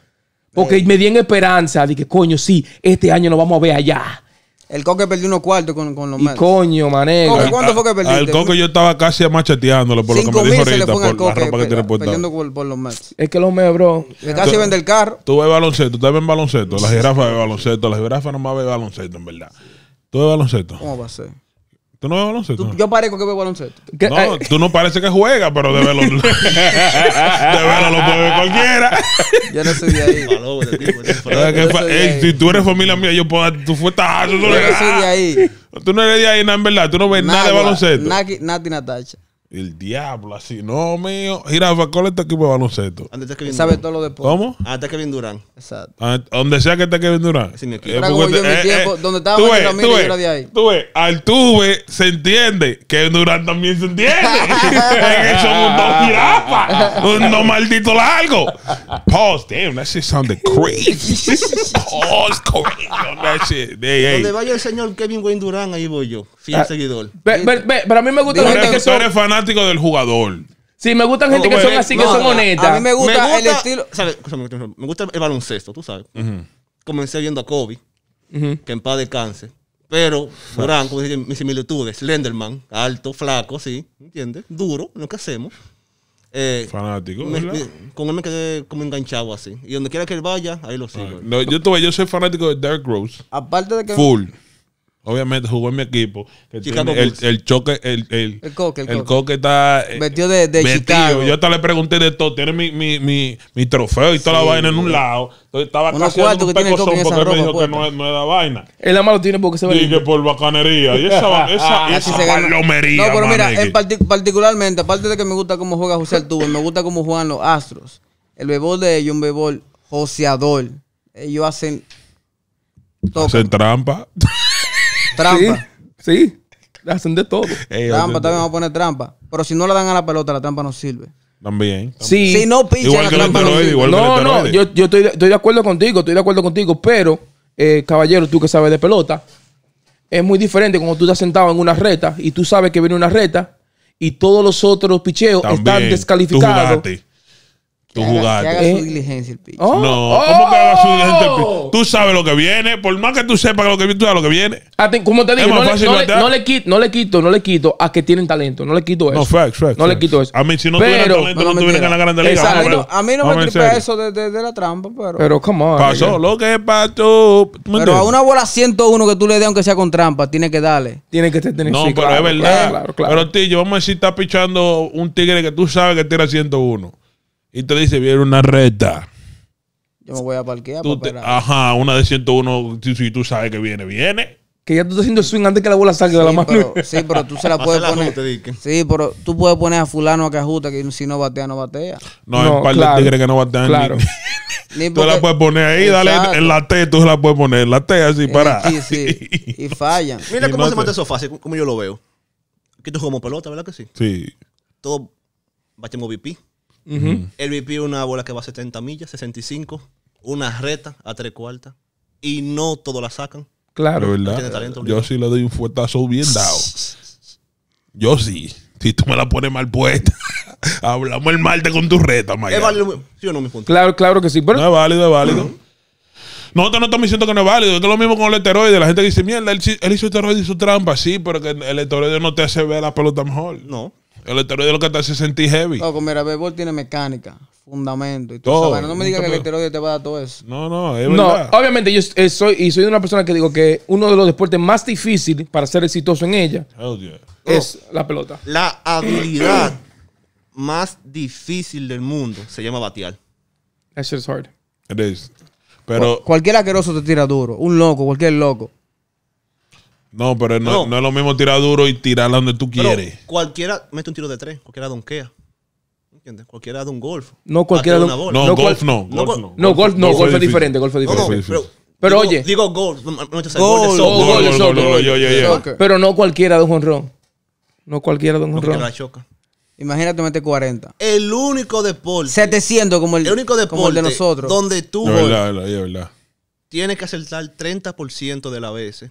Porque me me dieron esperanza. Dije, coño, sí, este año nos vamos a ver allá. El Coque perdió unos cuartos con, con los y Coño, manejo. ¿Cuánto fue que perdió? El Coque yo estaba casi macheteándolo por lo que me dijo ahorita. Por la ropa que tiene puesta. Por, por los Mets. Es que los Mets, bro. Que casi vende el carro. Tú ves baloncesto, tú ves baloncesto. La jirafa ve baloncesto. La jirafa no más ver baloncesto, en verdad. Tú ves baloncesto. ¿Cómo va a ser? ¿Tú no ves baloncesto? yo parezco que veo baloncesto. No, tú no parece que juega, pero de verlo, de verlo lo puede ver cualquiera. Yo no soy de ahí. Malo, este este Si tú eres familia mía, yo puedo Tú fuiste ah, tazo. Yo no soy de ah. ahí. Tú no eres de ahí, nada, en verdad. Tú no ves nada, nada de baloncesto. Nati Natacha. El diablo, así. No, mío. Jirafa, ¿cuál es tu equipo de baloncesto? está sabe todo lo de ¿Cómo? Ah, Kevin Durán. Exacto. ¿Dónde ah, donde sea que está Kevin Durán. Sí, mi equipo. Eh, yo mi eh, eh, donde estaba tú ves, tú ves, de ahí. Tú ves, se entiende. Kevin Durán también se entiende. Somos dos jirafas. dos malditos largo. Pause, damn, that shit sounded crazy. Pause, crazy on that shit. Hey, Donde vaya el señor Kevin Wayne Durán, ahí voy yo. Ah, pero a mí me gusta gente que eres fanático del jugador. Sí, me gustan gente que son así, que son honestas. A mí me gusta, el estilo. ¿sabes? Me gusta el baloncesto, tú sabes. Comencé viendo a Kobe, que en paz descanse. Pero, Durán, mis similitudes, Slenderman, alto, flaco, sí, ¿entiendes? Duro, lo que hacemos. Eh, fanático, con él me quedé como enganchado así. Y donde quiera que él vaya, ahí lo sigo. yo, yo soy fanático de Dark Rose. Aparte de que Full obviamente jugó en mi equipo. Que el, el, choque, el, el, el coque, el, coque. está. Eh, Metió de, de Yo hasta le pregunté de todo. Tiene mi, mi, mi, trofeo y toda la vaina en un lado. Entonces estaba casi un pecozón porque me dijo que no, no era vaina. Él la tiene porque se ve. Y que por bacanería. Y esa, esa, ah, esa, No, pero mira, en particularmente, aparte de que me gusta cómo juega José Arturo me gusta cómo juegan los Astros. El bebol de ellos, un bebol joseador. Ellos hacen. Tocan. Hacen trampa. Trampa. Sí, hacen de todo. trampa, también vamos a poner trampa. Pero si no la dan a la pelota, la trampa no sirve. También. Si no picha, la trampa, no, sirve. no, no yo, estoy, de acuerdo contigo, estoy de acuerdo contigo, pero, eh, caballero, tú que sabes de pelota, es muy diferente cuando tú estás sentado en una reta y tú sabes que viene una reta y todos los otros picheos están descalificados. Tú jugaste. Que haga eh, diligencia el oh, No, ¿cómo que haga su oh. diligencia el Tú sabes lo que viene. Por más que tú sepas lo que viene, tú sabes lo que viene. Ah, como te digo, no, no, le, quito, no le quito, no le quito a que tienen talento. No le quito eso. No, facts, facts. No le quito eso. A mí, si no tuvieran talento, no, tuvieran ganas grande liga. Exacto. A mí no, me tripea eso de, de, la trampa, pero. Pero, cómo Pasó lo que pasó. Pero a una bola 101 que tú le des, aunque sea con trampa, tiene que darle. Tiene que tener No, pero es verdad. Pero, tío, vamos a decir, estás pichando un tigre que tú sabes que tira 101 y te dice, viene una recta. Yo me voy a parquear. ajá, una de 101, si tú sabes que viene, viene. Que ya tú estás haciendo swing antes que la bola salga de la mano. sí, pero tú se la puedes poner. sí, pero tú puedes poner a fulano a ajusta que si no batea, no batea. No, no par claro, de tigres que no batean. Claro. tú la puedes poner ahí, dale en la T, tú se la puedes poner en la T así eh, para. Sí, sí. Y fallan. Mira cómo se mete eso fácil, como yo lo veo. Que tú como pelota, ¿verdad que sí? Sí. Todo batemos VIP el VP El una bola que va a 70 millas, 65, una reta a tres cuartas. Y no todos la sacan. Claro, ¿verdad? Yo sí le doy un fuertazo bien dado. Yo sí. Si tú me la pones mal puesta, hablamos el martes con tu reta, Es válido, sí o no, me punto. Claro, claro que sí. Pero... No es válido, es válido. No, -huh. no estamos diciendo que no es válido. Esto es lo mismo con el esteroide. La gente dice, mierda, él, hizo esteroide y su trampa. Sí, pero que el esteroide no te hace ver la pelota mejor. No. El esteroide lo que te hace sentir heavy. Loco, mira, béisbol tiene mecánica, fundamento y todo. Sabes, no me digas que el esteroide te va a dar todo eso. No, no, es No, obviamente yo eh, soy, y soy una persona que digo que uno de los deportes más difíciles para ser exitoso en ella oh, es la pelota. La habilidad más difícil del mundo se llama batear. That shit is hard. It is. Pero Cualquier aqueroso te tira duro. Un loco, cualquier loco. No, pero no, es lo mismo tirar duro y tirarla donde tú quieres. cualquiera mete un tiro de tres, cualquiera donkea. ¿Entiendes? Cualquiera de un golf. No, cualquiera de un golf. No, no, golf no. Golf no, golf no. golf, es diferente. Golf es diferente. Pero, pero digo, oye. Digo golf. Pero no cualquiera de un jonrón. No cualquiera de un jonrón. la choca. Imagínate meter 40. El único deporte. 700 como el, el único deporte de nosotros. Donde tú. Verdad, es verdad. Tienes que acertar 30% de la veces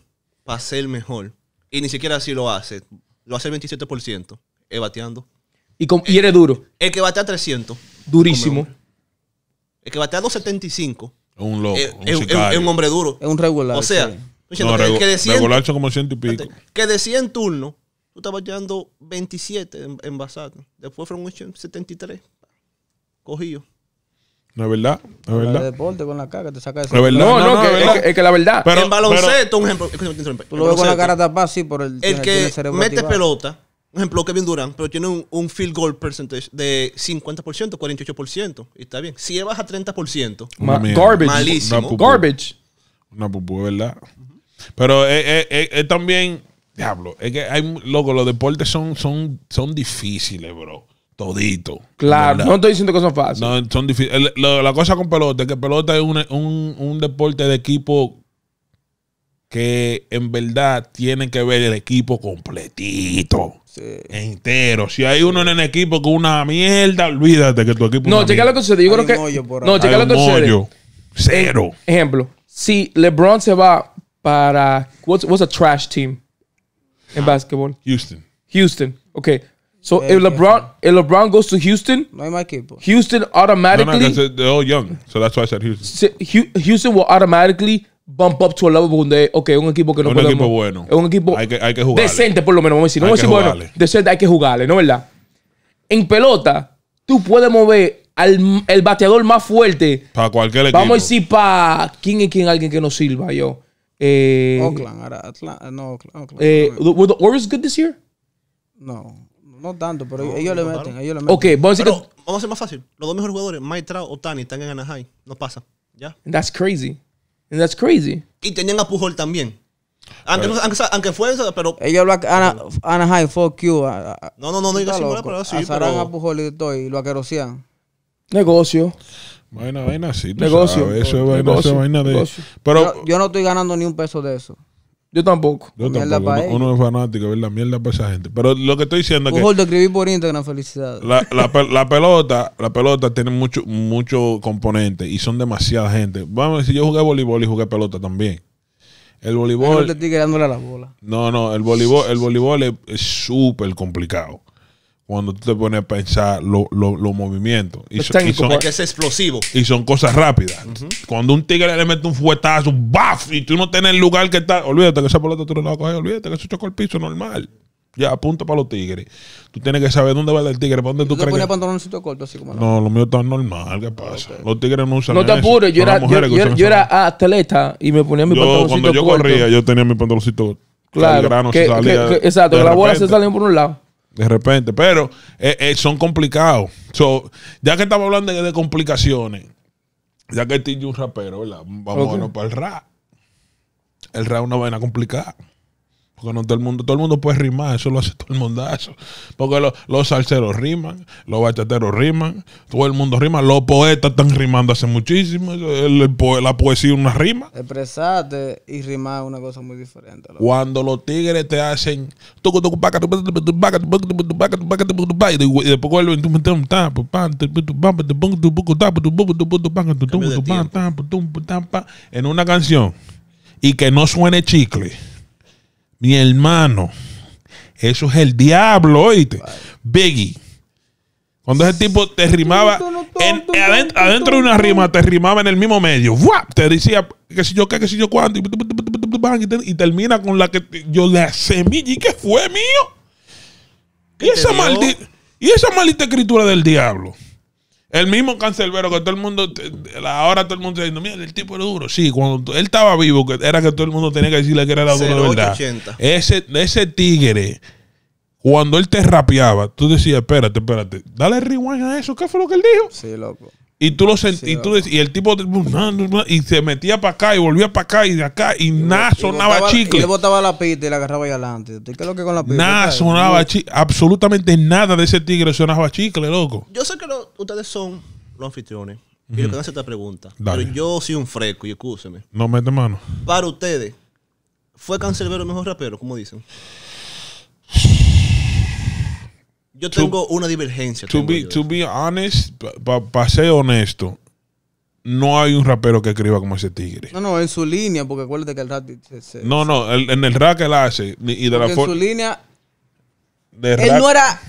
para ser mejor. Y ni siquiera así lo hace. Lo hace el 27%, eh, bateando. Y, eh, eres duro. El que batea 300. Durísimo. El que batea 275. Es un loco. Eh, es un, hombre duro. Es un regular. O sea, que, de 100, regular son como 100 y pico. Que de 100 turnos, tú estabas llevando 27 en, en Después fueron 73. Cogido. No es verdad, no es verdad. deporte con la cara, te saca de No, no, no, es, que, la verdad. Pero, en baloncesto, un ejemplo. Tú lo ves con la cara tapada, sí, por el. El que mete pelota, un ejemplo, bien Durant, pero tiene un, un, field goal percentage de 50%, 48%. Y está bien. Si a 30%, Ma garbage. Malísimo. Una pupú. garbage. Una pupú, ¿verdad? eh, Pero eh, es, eh, eh, también. Diablo, es que hay. Loco, los deportes son, son, son difíciles, bro. Todito. Claro, no estoy diciendo que son fáciles. No, son difíciles. La, cosa con pelota es que pelota es un, un, un deporte de equipo que en verdad tiene que ver el equipo completito. Sí. Entero. Si hay uno en el equipo con una mierda, olvídate que tu equipo. No, checa lo que sucede. Yo que. No, checa lo que sucede. Cero. ejemplo. Si LeBron se va para. What's, a trash team en ah, básquetbol? Houston. Houston. Ok. So yeah, if LeBron yeah. if LeBron goes to Houston, no hay más equipo. Houston automatically. No, no, they're all young, so that's why I said Houston. Houston will automatically bump up to a level donde, ok, un equipo que no un podemos. Un equipo bueno. Es un equipo hay que, hay que decente, por lo menos. Vamos a decir, no vamos a decir bueno, decente, hay que jugarle, ¿no es verdad? En pelota, tú puedes mover al el bateador más fuerte. Para cualquier equipo. Vamos a decir para quién es quién, alguien que nos sirva, yo. Eh, Oakland, Atlanta, no, Oakland. Oakland eh, were the Orioles good this year? No. No tanto, pero ellos, le meten, ellos le meten. Ok, vamos a, decir ser más fácil. Los dos mejores jugadores, Mike Trout o Tani, están en Anaheim. No pasa. ¿Ya? that's crazy. that's crazy. Y tenían a Pujol también. Aunque, aunque, aunque, fue pero. Ellos lo Ana, Anaheim, fuck you. no, no, no, no digas así, pero sí. Pero... a Pujol y estoy lo aquerosean. Negocio. Vaina, vaina, sí. Negocio. eso es vaina, eso es vaina de. Pero, yo no estoy ganando ni un peso de eso. Yo tampoco. Uno, es fanático, la Mierda para esa gente. Pero lo que estoy diciendo es que. te escribí por Instagram, felicidades. La, la, la, pelota, la pelota tiene mucho, mucho componente y son demasiada gente. Vamos, si yo jugué voleibol y jugué pelota también. El voleibol. No la bola. No, no, el voleibol, el voleibol es súper complicado cuando tú te pones a pensar los movimientos. Y, son, que es explosivo. Y son cosas rápidas. Cuando un tigre le mete un fuetazo, ¡baf! Y tú no tienes el lugar que está. Olvídate que esa pelota tú no la vas a coger, olvídate que eso chocó el piso normal. Ya, apunta para los tigres. Tú tienes que saber dónde va el tigre, para dónde tú, tú crees. Que... pantaloncito corto así como No, lo mío está normal, ¿qué pasa? Los tigres no usan No te apures, yo, era, yo, atleta y me ponía mi yo, pantaloncito cuando yo corría, yo tenía mi pantaloncito Claro, que, exacto, las la bola se salían por un lado de repente. Pero eh, eh, son complicados. So, ya que estamos hablando de, complicaciones, ya que estoy un rapero, ¿verdad? Vamos para el rap. El rap es una vaina complicada. Porque no todo el mundo, todo el mundo puede rimar, eso lo hace todo el mundazo. Porque los los salseros riman, los bachateros riman, todo el mundo rima, los poetas están rimando hace muchísimo. la poesía es una rima. Expresarte y rimar es una cosa muy diferente. Cuando los tigres te hacen y después en una canción y que no suene chicle. Mi hermano, eso es el diablo, oíste. Biggie. Cuando ese tipo te rimaba, adentro, de una rima te rimaba en el mismo medio. Te decía, Que sé yo qué, qué sé yo cuánto. Y, termina con la que yo le semilla. ¿Y fue mío? ¿Y esa, maldita, y esa maldita escritura del diablo. El mismo cancelbero que todo el mundo, ahora todo el mundo está diciendo, mira, el tipo era duro. Sí, cuando él estaba vivo, era que todo el mundo tenía que decirle que era duro de verdad. Ese, ese tigre, cuando él te rapeaba, tú decías, espérate, espérate, dale rewind a eso, ¿qué fue lo que él dijo? Sí, loco. Y tú lo sentí, y, el tipo y se metía para acá y volvía para acá y de acá y, nada sonaba chicle. le botaba la pita y la agarraba ahí adelante. Nada sonaba chicle. Absolutamente nada de ese tigre sonaba chicle, loco. Yo sé que ustedes son los anfitriones. Y lo que hace esta pregunta. Pero yo soy un fresco y escúcheme. No mete mano. Para ustedes, ¿fue Cancelbero el mejor rapero, como dicen? Yo tengo una divergencia. para ser honesto, no hay un rapero que escriba como ese tigre. No, no, en su línea, porque acuérdate que el rap. no, no, en el rap él hace. Y de la la en su línea. De él no era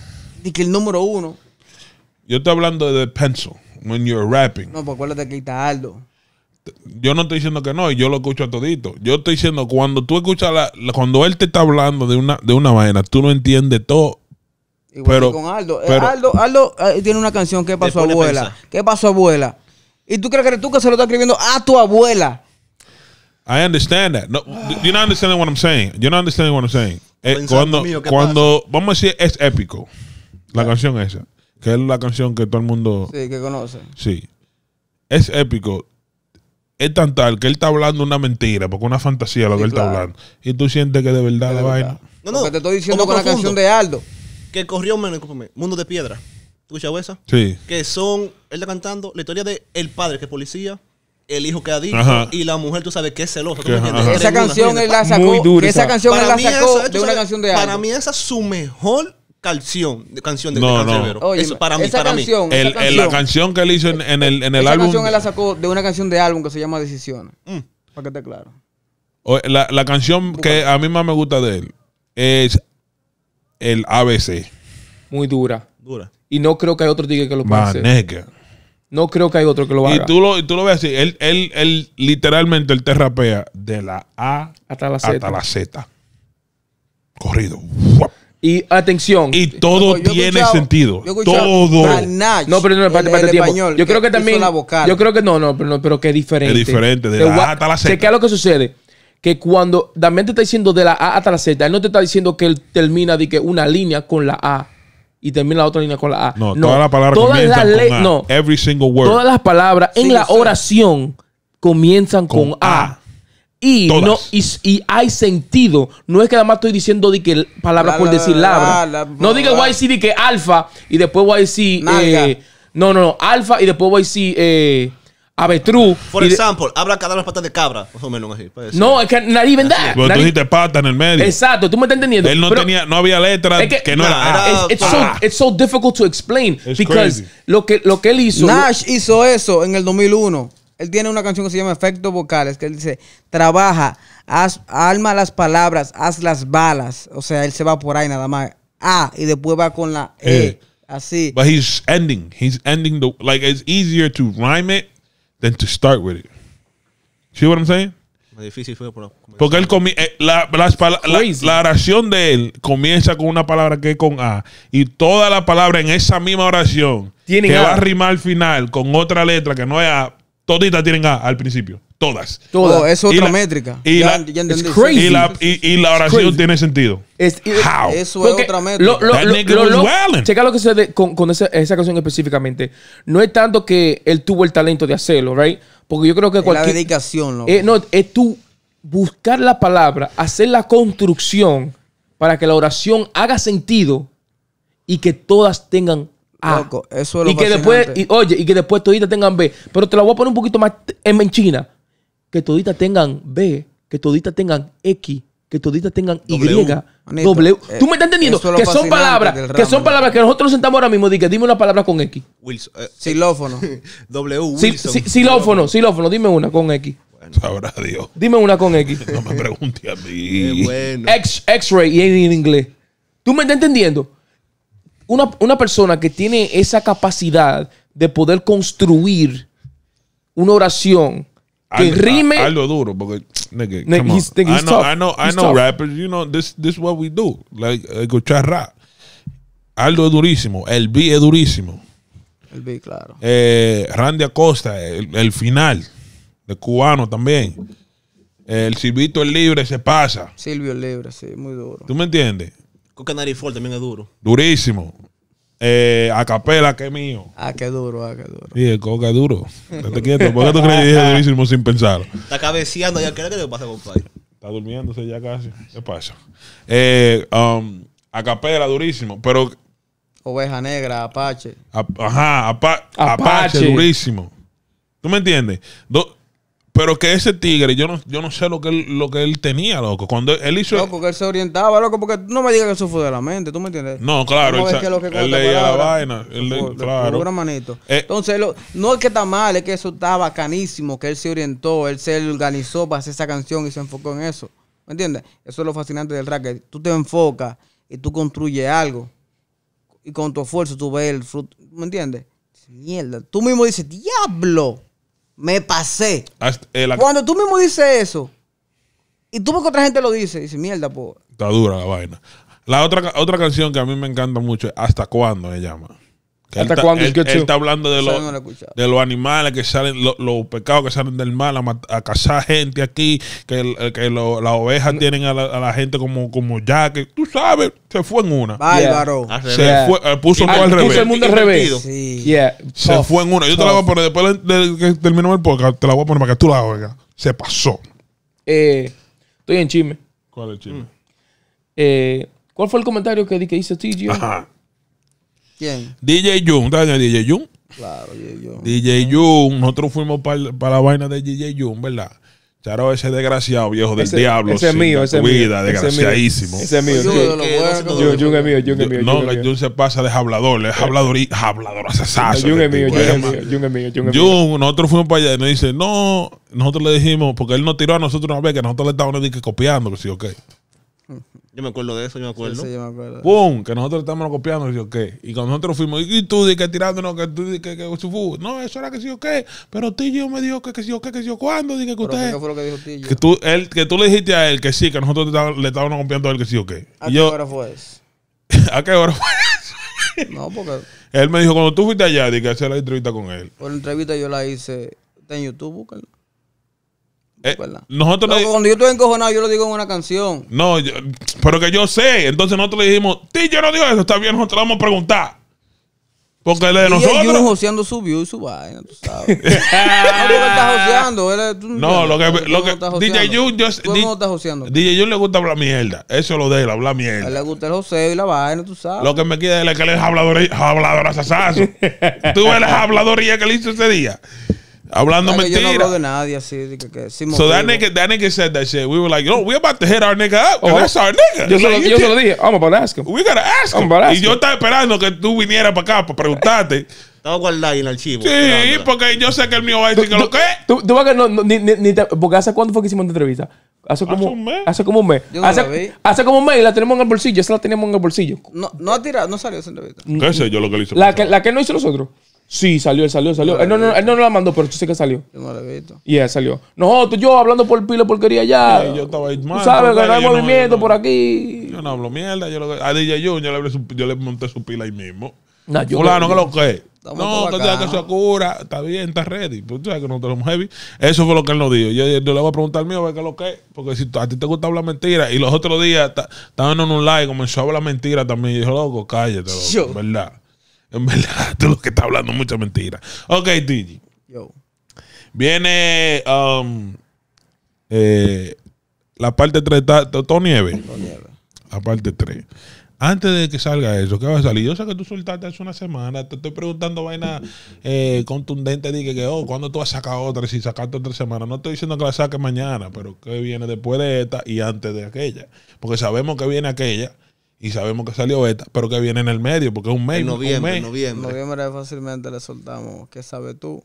ni que el número uno. Yo estoy hablando de pencil, when you're rapping. No, pues acuérdate que está Aldo. Yo no estoy diciendo que no, yo lo escucho a todito. Yo estoy diciendo, cuando tú escuchas, cuando él te está hablando de una, de una vaina, tú no entiendes todo Igual pero, con Aldo. Eh, Aldo, Aldo eh, tiene una canción, ¿Qué pasó, abuela? ¿Qué pasó, abuela? Y tú crees que eres tú que se lo estás escribiendo a tu abuela. I understand that. No, you're not what I'm saying. You're not understanding what I'm saying. Eh, cuando, cuando vamos a decir, es épico. La ah. canción esa. Que es la canción que todo el mundo. Sí, que conoce. Sí. Es épico. Es tan tal que él está hablando una mentira, porque una fantasía lo que él está hablando. Y tú sientes que de verdad la vaina. No, no. te estoy diciendo con la canción de Aldo que corrió menos, Mundo de Piedra. ¿Tú escuchas esa? Sí. Que son, él está cantando la historia de el padre que es policía, el hijo que adicto y la mujer, tú sabes, que es celosa. Esa canción él la sacó. Muy esa canción él la sacó de una canción de álbum. Para mí esa es su mejor canción de canción de, no, este no. para mí, esa canción, la canción que él hizo en, el, en el álbum. Esa canción él la sacó de una canción de álbum que se llama Decisiones. Mm. Para que esté claro. la, la, canción que a mí más me gusta de él es el ABC. Muy dura. Dura. Y no creo que hay otro tigre que lo pase No creo que hay otro que lo haga. Y tú lo, tú lo ves así. Él, él, él literalmente él te rapea de la A hasta la Z. Corrido. Y atención. Y todo tiene sentido. todo. no, pero no, espérate, espérate tiempo. yo creo que, también. Yo creo que no, no, pero, no, pero que es diferente. Es diferente, de la, la A hasta la Z. ¿Qué es lo que sucede? que cuando también te está diciendo de la A hasta la Z, él no te está diciendo que él termina de que una línea con la A y termina la otra línea con la A. No, todas las palabras no, Every single word. Todas las palabras en la oración comienzan con, A. Y, no, y, hay sentido. No es que nada más estoy diciendo de que palabra por decir la, no diga voy a decir de que alfa y después voy a decir. no, no, no. Alfa y después voy a decir avestruz. Por ejemplo, habla cada las patas de cabra, más o menos así. No, es que nadie vendrá. tú dijiste pata en el medio. Exacto, tú me estás entendiendo. Él no tenía, no había letra es que, no nah, era. It's, ah, so, ah. it's, so, difficult to explain because lo que lo que él hizo. Nash hizo eso en el 2001. Él tiene una canción que se llama Efectos Vocales, que él dice, trabaja, haz, alma las palabras, haz las balas. O sea, él se va por ahí nada más. Ah, y después va con la E. Eh. Así. But he's ending. He's ending the, like, it's easier to rhyme it than to start with it. Porque él eh, la, oración de él comienza con una palabra que es con A. Y toda la palabra en esa misma oración que a? va a rimar al final con otra letra que no es A, Toditas tienen A al principio. Todas. Todas. eso oh, es otra métrica. Y la, Y, oración tiene sentido. Eso es otra métrica. checa lo que se con, esa, esa, canción específicamente. No es tanto que él tuvo el talento de hacerlo, ¿right? Porque yo creo que cualquier. La dedicación, eh, No, es tú buscar la palabra, hacer la construcción para que la oración haga sentido y que todas tengan Ah. eso y que después, oye, y que después toditas tengan B. Pero te la voy a poner un poquito más en, China. Que toditas tengan B, que toditas tengan X, que toditas tengan Y, eh, ¿Tú me estás entendiendo? que son palabras, que son palabras que nosotros sentamos ahora mismo dime una palabra con X. Wilson. Eh, eh. xilófono, silófono. w, silófono, dime una con X. Sabrá Dios. Dime una con X. no me preguntes a mí. Qué bueno. X, X-ray y en inglés. ¿Tú me estás entendiendo? una, persona que tiene esa capacidad de poder construir una oración que rime. Aldo es duro porque I know, I know, rappers. You know, this this is what we do. Like eh, escuchar rap. Aldo es durísimo. El B es durísimo. El B, claro. Eh, Randy Acosta, el, el, final. De cubano también. El Silvito es libre, se pasa. Silvio es libre, sí, muy duro. ¿Tú me entiendes? Coca Fall también es duro. Durísimo. Acapela, eh, a es mío. Ah, qué duro, ah, qué duro. Y el coca es duro. quieto. ¿Por qué tú crees que dije durísimo sin pensar? Está cabeceando ya. ¿Qué que lo que pasa, compadre? Está durmiéndose ya casi. ¿Qué pasa? Eh, um, Acapela, durísimo. Pero. Oveja negra, Apache. ajá, Apache. durísimo. ¿Tú me entiendes? Dos... Pero que ese tigre, yo no, yo no sé lo que él, lo que él tenía, loco. Cuando él hizo. Loco, que él se orientaba, loco, porque no me digas que eso fue de la mente, ¿tú me entiendes? No, claro, él, leía la vaina. Él manito. Eh. Entonces, no es que está mal, es que eso está bacanísimo, que él se orientó, él se organizó para hacer esa canción y se enfocó en eso. ¿Me entiendes? Eso es lo fascinante del rap, que tú te enfocas y tú construyes algo. Y con tu esfuerzo tú ves el fruto. ¿Me entiendes? Mierda. Tú mismo dices, diablo me pasé. Eh, Cuando tú mismo dices eso, y tú ves que otra gente lo dice, dices, mierda, po. Está dura la vaina. La otra, otra canción que a mí me encanta mucho es ¿Hasta cuándo? Me llama él, está hablando de, los, de los animales que salen, los pecados que salen del mal a, a cazar gente aquí, que, que las ovejas mm. tienen a la, gente como, como ya, que tú sabes, se fue en una. Bárbaro. Se fue, eh, puso ah, todo al revés. el mundo al revés. Se fue en una. Yo te la voy a poner, después de que terminemos el podcast, te la voy a poner para que tú la oigas. Se pasó. Eh, estoy en chisme. ¿Cuál es el chisme? Mm. Eh, ¿Cuál fue el comentario que, que hizo TG? Ajá. ¿Quién? DJ Jun, ¿sabes DJ Jun? Claro, DJ Jun. DJ Jun, nosotros fuimos para la vaina de DJ Jun, ¿verdad? Charo, ese desgraciado viejo del diablo. Ese es mío, ese es mío. vida, desgraciadísimo. Ese es mío. Jun es mío, Jun es mío. No, Jun se pasa de hablador, es hablador y hablador asesino. Jun es mío, Jun es mío, Jun es mío. Jun, nosotros fuimos para allá y nos dice, no, nosotros le dijimos, porque él nos tiró a nosotros una vez que nosotros le estábamos copiando, que sí, ok. Yo me acuerdo de eso, yo me acuerdo. Sí, ¡Pum! Que nosotros estábamos copiando, y yo qué. Y cuando nosotros fuimos, y tú di que tirándonos, que tú di que, que, No, eso era que sí o qué. Pero Tillo me dijo que, que sí o qué, que sí o cuándo. Dije que usted. ¿Qué fue lo que dijo Tillo? Que tú, él, que tú le dijiste a él que sí, que nosotros le estábamos copiando a él que sí o qué. ¿A qué hora fue eso? ¿A qué hora fue eso? no, porque. Él me dijo, cuando tú fuiste allá, dije, que hacer la entrevista con él. Por la entrevista yo la hice. en YouTube, búscalo. Eh, cuando yo estoy encojonado, yo lo digo en una canción. No, pero que yo sé. Entonces nosotros le dijimos, Sí, yo no digo eso, está bien, nosotros lo vamos a preguntar. Porque él es de nosotros. Y joseando su view y su vaina, tú sabes. no, porque está joseando. no, lo que. Lo que DJ Jun, yo. DJ Jun le gusta hablar mierda. Eso es lo de él, hablar mierda. le gusta el joseo y la vaina, tú sabes. Lo que me queda es que él es hablador, hablador asasazo. tú ves habladoría que le hizo ese día. Hablando mentira. Yo no hablo de nadie así. Que, que, sin so that nigga, that nigga said that shit. We were like, yo, oh, we about to hit our nigga up. Oh, that's our nigga. Yo, like, se, lo, dije, I'm about to ask him. We gotta ask him. Ask y yo estaba esperando que tú vinieras para acá para preguntarte. Estaba guardado ahí en el archivo. Sí, porque yo sé que el mío va a decir que lo que Tú, tú vas que no, no ni, ni te, porque hace cuándo fue que hicimos la entrevista. Hace como, un mes. Hace como un mes. hace, hace como un mes y la tenemos en el bolsillo. Esa la teníamos en el bolsillo. No, no ha tirado, no salió esa entrevista. ¿Qué sé yo lo que le hizo? La que, la que no hizo nosotros. Sí, salió, él salió, salió. Él no, no, él no la mandó, pero yo sé que salió. Yo no la he visto. Y él salió. Nosotros, yo hablando por pila porquería ya. yo estaba ahí mal. sabes que no hay movimiento por aquí. Yo no hablo mierda. Yo lo, a DJ Jun, yo, le, yo le monté su pila ahí mismo. No, yo que lo que. No, que que se cura. Está bien, está ready. Pues tú sabes que nosotros somos heavy. Eso fue lo que él nos dijo. Yo, le voy a preguntar al mío, ver qué es lo que es. Porque si a ti te gusta hablar mentira. Y los otros días estaban en un live, comenzó a hablar mentira también. Y dijo, loco, cállate, ¿verdad? En verdad, tú lo que está hablando mucha mentira. Ok, Tigi Yo. Viene um, eh, la parte 3, to Nieve. La parte 3. Antes de que salga eso, ¿qué va a salir? Yo sé que tú soltaste hace una semana, te estoy preguntando vaina eh, contundente, dije que, oh, ¿cuándo tú vas a sacar otra? Si sacaste otra semana, no estoy diciendo que la saque mañana, pero que viene después de esta y antes de aquella. Porque sabemos que viene aquella y sabemos que salió esta, pero que viene en el medio, porque es un mes. En noviembre, noviembre. En noviembre fácilmente le soltamos. ¿Qué sabes tú?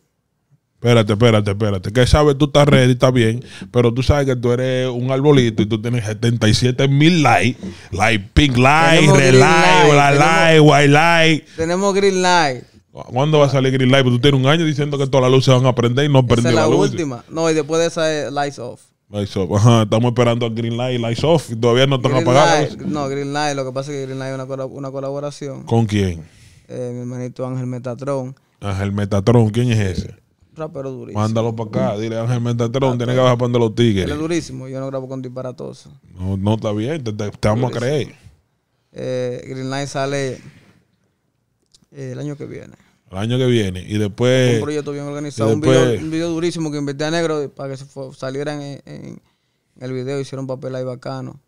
Espérate, espérate, espérate. ¿Qué sabes? Tú estás ready, está bien. Pero tú sabes que tú eres un arbolito y tú tienes 77 mil likes. Like pink light, red light, light, white light. Tenemos green light. ¿Cuándo va a salir green light? Porque tú tienes un año diciendo que todas las luces van a prender y no prendí Esa es la, última. No, y después de esa es eh, lights off. Lights off. Ajá, estamos esperando a Green Light y Lights off. todavía no están apagados. no, Green Light. Lo que pasa es que Green Light es una, una colaboración. ¿Con quién? Eh, mi hermanito Ángel Metatron. Ángel Metatron, ¿quién es ese? Rapero durísimo. Mándalo para acá, dile Ángel Metatron, tiene que bajar para donde los Él es durísimo. Yo no grabo con disparatoso. No, no está bien, te, vamos a creer. Eh, Green Light sale eh, el año que viene. El año que viene. Y después. Un proyecto bien organizado. un, video, durísimo que invertí a negro para que salieran en, el video. Hicieron un papel ahí bacano.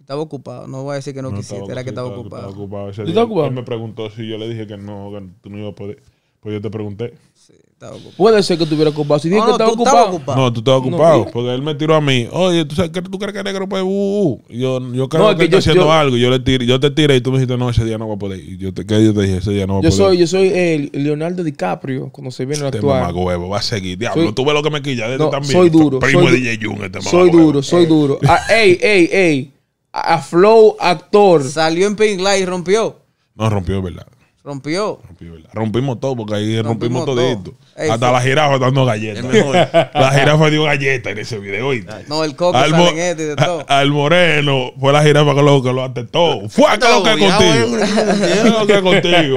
Estaba ocupado. No voy a decir que no, quisiera quisiste. Era que estaba, ocupado. Estaba ocupado. él me preguntó si yo le dije que no, que tú no ibas a poder. Pues yo te pregunté. Puede ser que estuviera ocupado. Si dije que estaba, ocupado. No, tú estabas ocupado. porque él me tiró a mí. Oye, ¿tú, sabes, tú crees que negro puede. Uh, uh? uh. Yo, yo creo que, que haciendo algo. Yo, le tiré, yo te tiré y tú me dijiste, no, ese día no va a poder. Y yo te, ¿qué? yo te dije, ese día no va a poder. Soy, yo soy el Leonardo DiCaprio cuando se viene a este actuar. Este huevo va a seguir. Diablo, tú ves lo que me quilla. Desde también. Soy este duro. Primo soy, de DJ Jung, este Soy duro, soy eh. duro. Ah, ey, ey, ey. A Flow, actor. Salió en Pink Light y rompió. No, rompió, ¿verdad? Rompió. rompimos todo, porque ahí rompimos, todo, esto Hasta la jirafa dando galletas. la jirafa dio galletas en ese video. No, el coco al, este de todo. al moreno fue la jirafa que lo, que lo atentó. Fue que lo que contigo. Fue lo que contigo.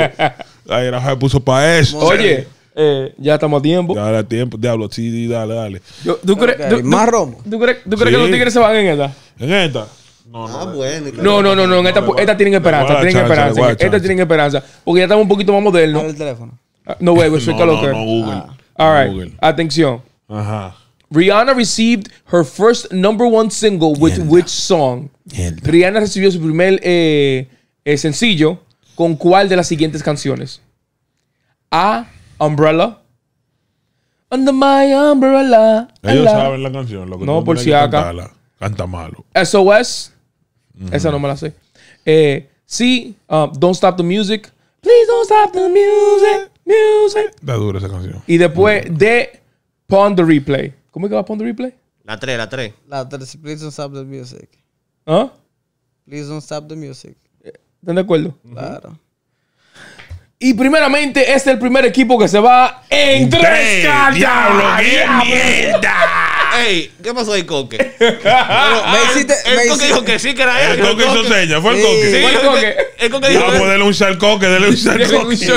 La jirafa se puso para eso. Oye. Eh, ya estamos a tiempo. Ya a tiempo, diablo, si dale, dale. ¿tú, crees, ¿Más romo? ¿Tú crees, tú crees que los tigres se van en esta? En esta. No, no, ah, No, no, no, esta, tienen esperanza. Tienen esperanza. esta tienen esperanza. Porque ya estamos un poquito más modernos. Ah, no, güey, no, no, no, Google. Ah, all right. Atención. Ajá. Rihanna received her first number one single with which song? Rihanna recibió su primer eh, eh, sencillo con cuál de las siguientes canciones? A. Umbrella. Under my umbrella. Ellos saben la canción. Lo que no, por si acá. Canta malo. SOS. Esa no me la sé. Eh, sí, um, Don't Stop the Music. Please don't stop the music, music. Da dura esa canción. Y después de Pon the Replay. ¿Cómo es que va Pon the Replay? La 3, la 3. La 3, Please don't stop the music. ¿Ah? Please don't stop the music. ¿Están de acuerdo? Claro. Y primeramente, este es el primer equipo que se va en tres, ¡Diablo, qué mierda! Ey, ¿qué pasó ahí, Coque? Ah, me hiciste, el, Coque dijo que sí, que era él. El Coque hizo señas, fue el Coque. Sí, fue el Coque. El Coque dijo. Vamos, dele un Coque, dele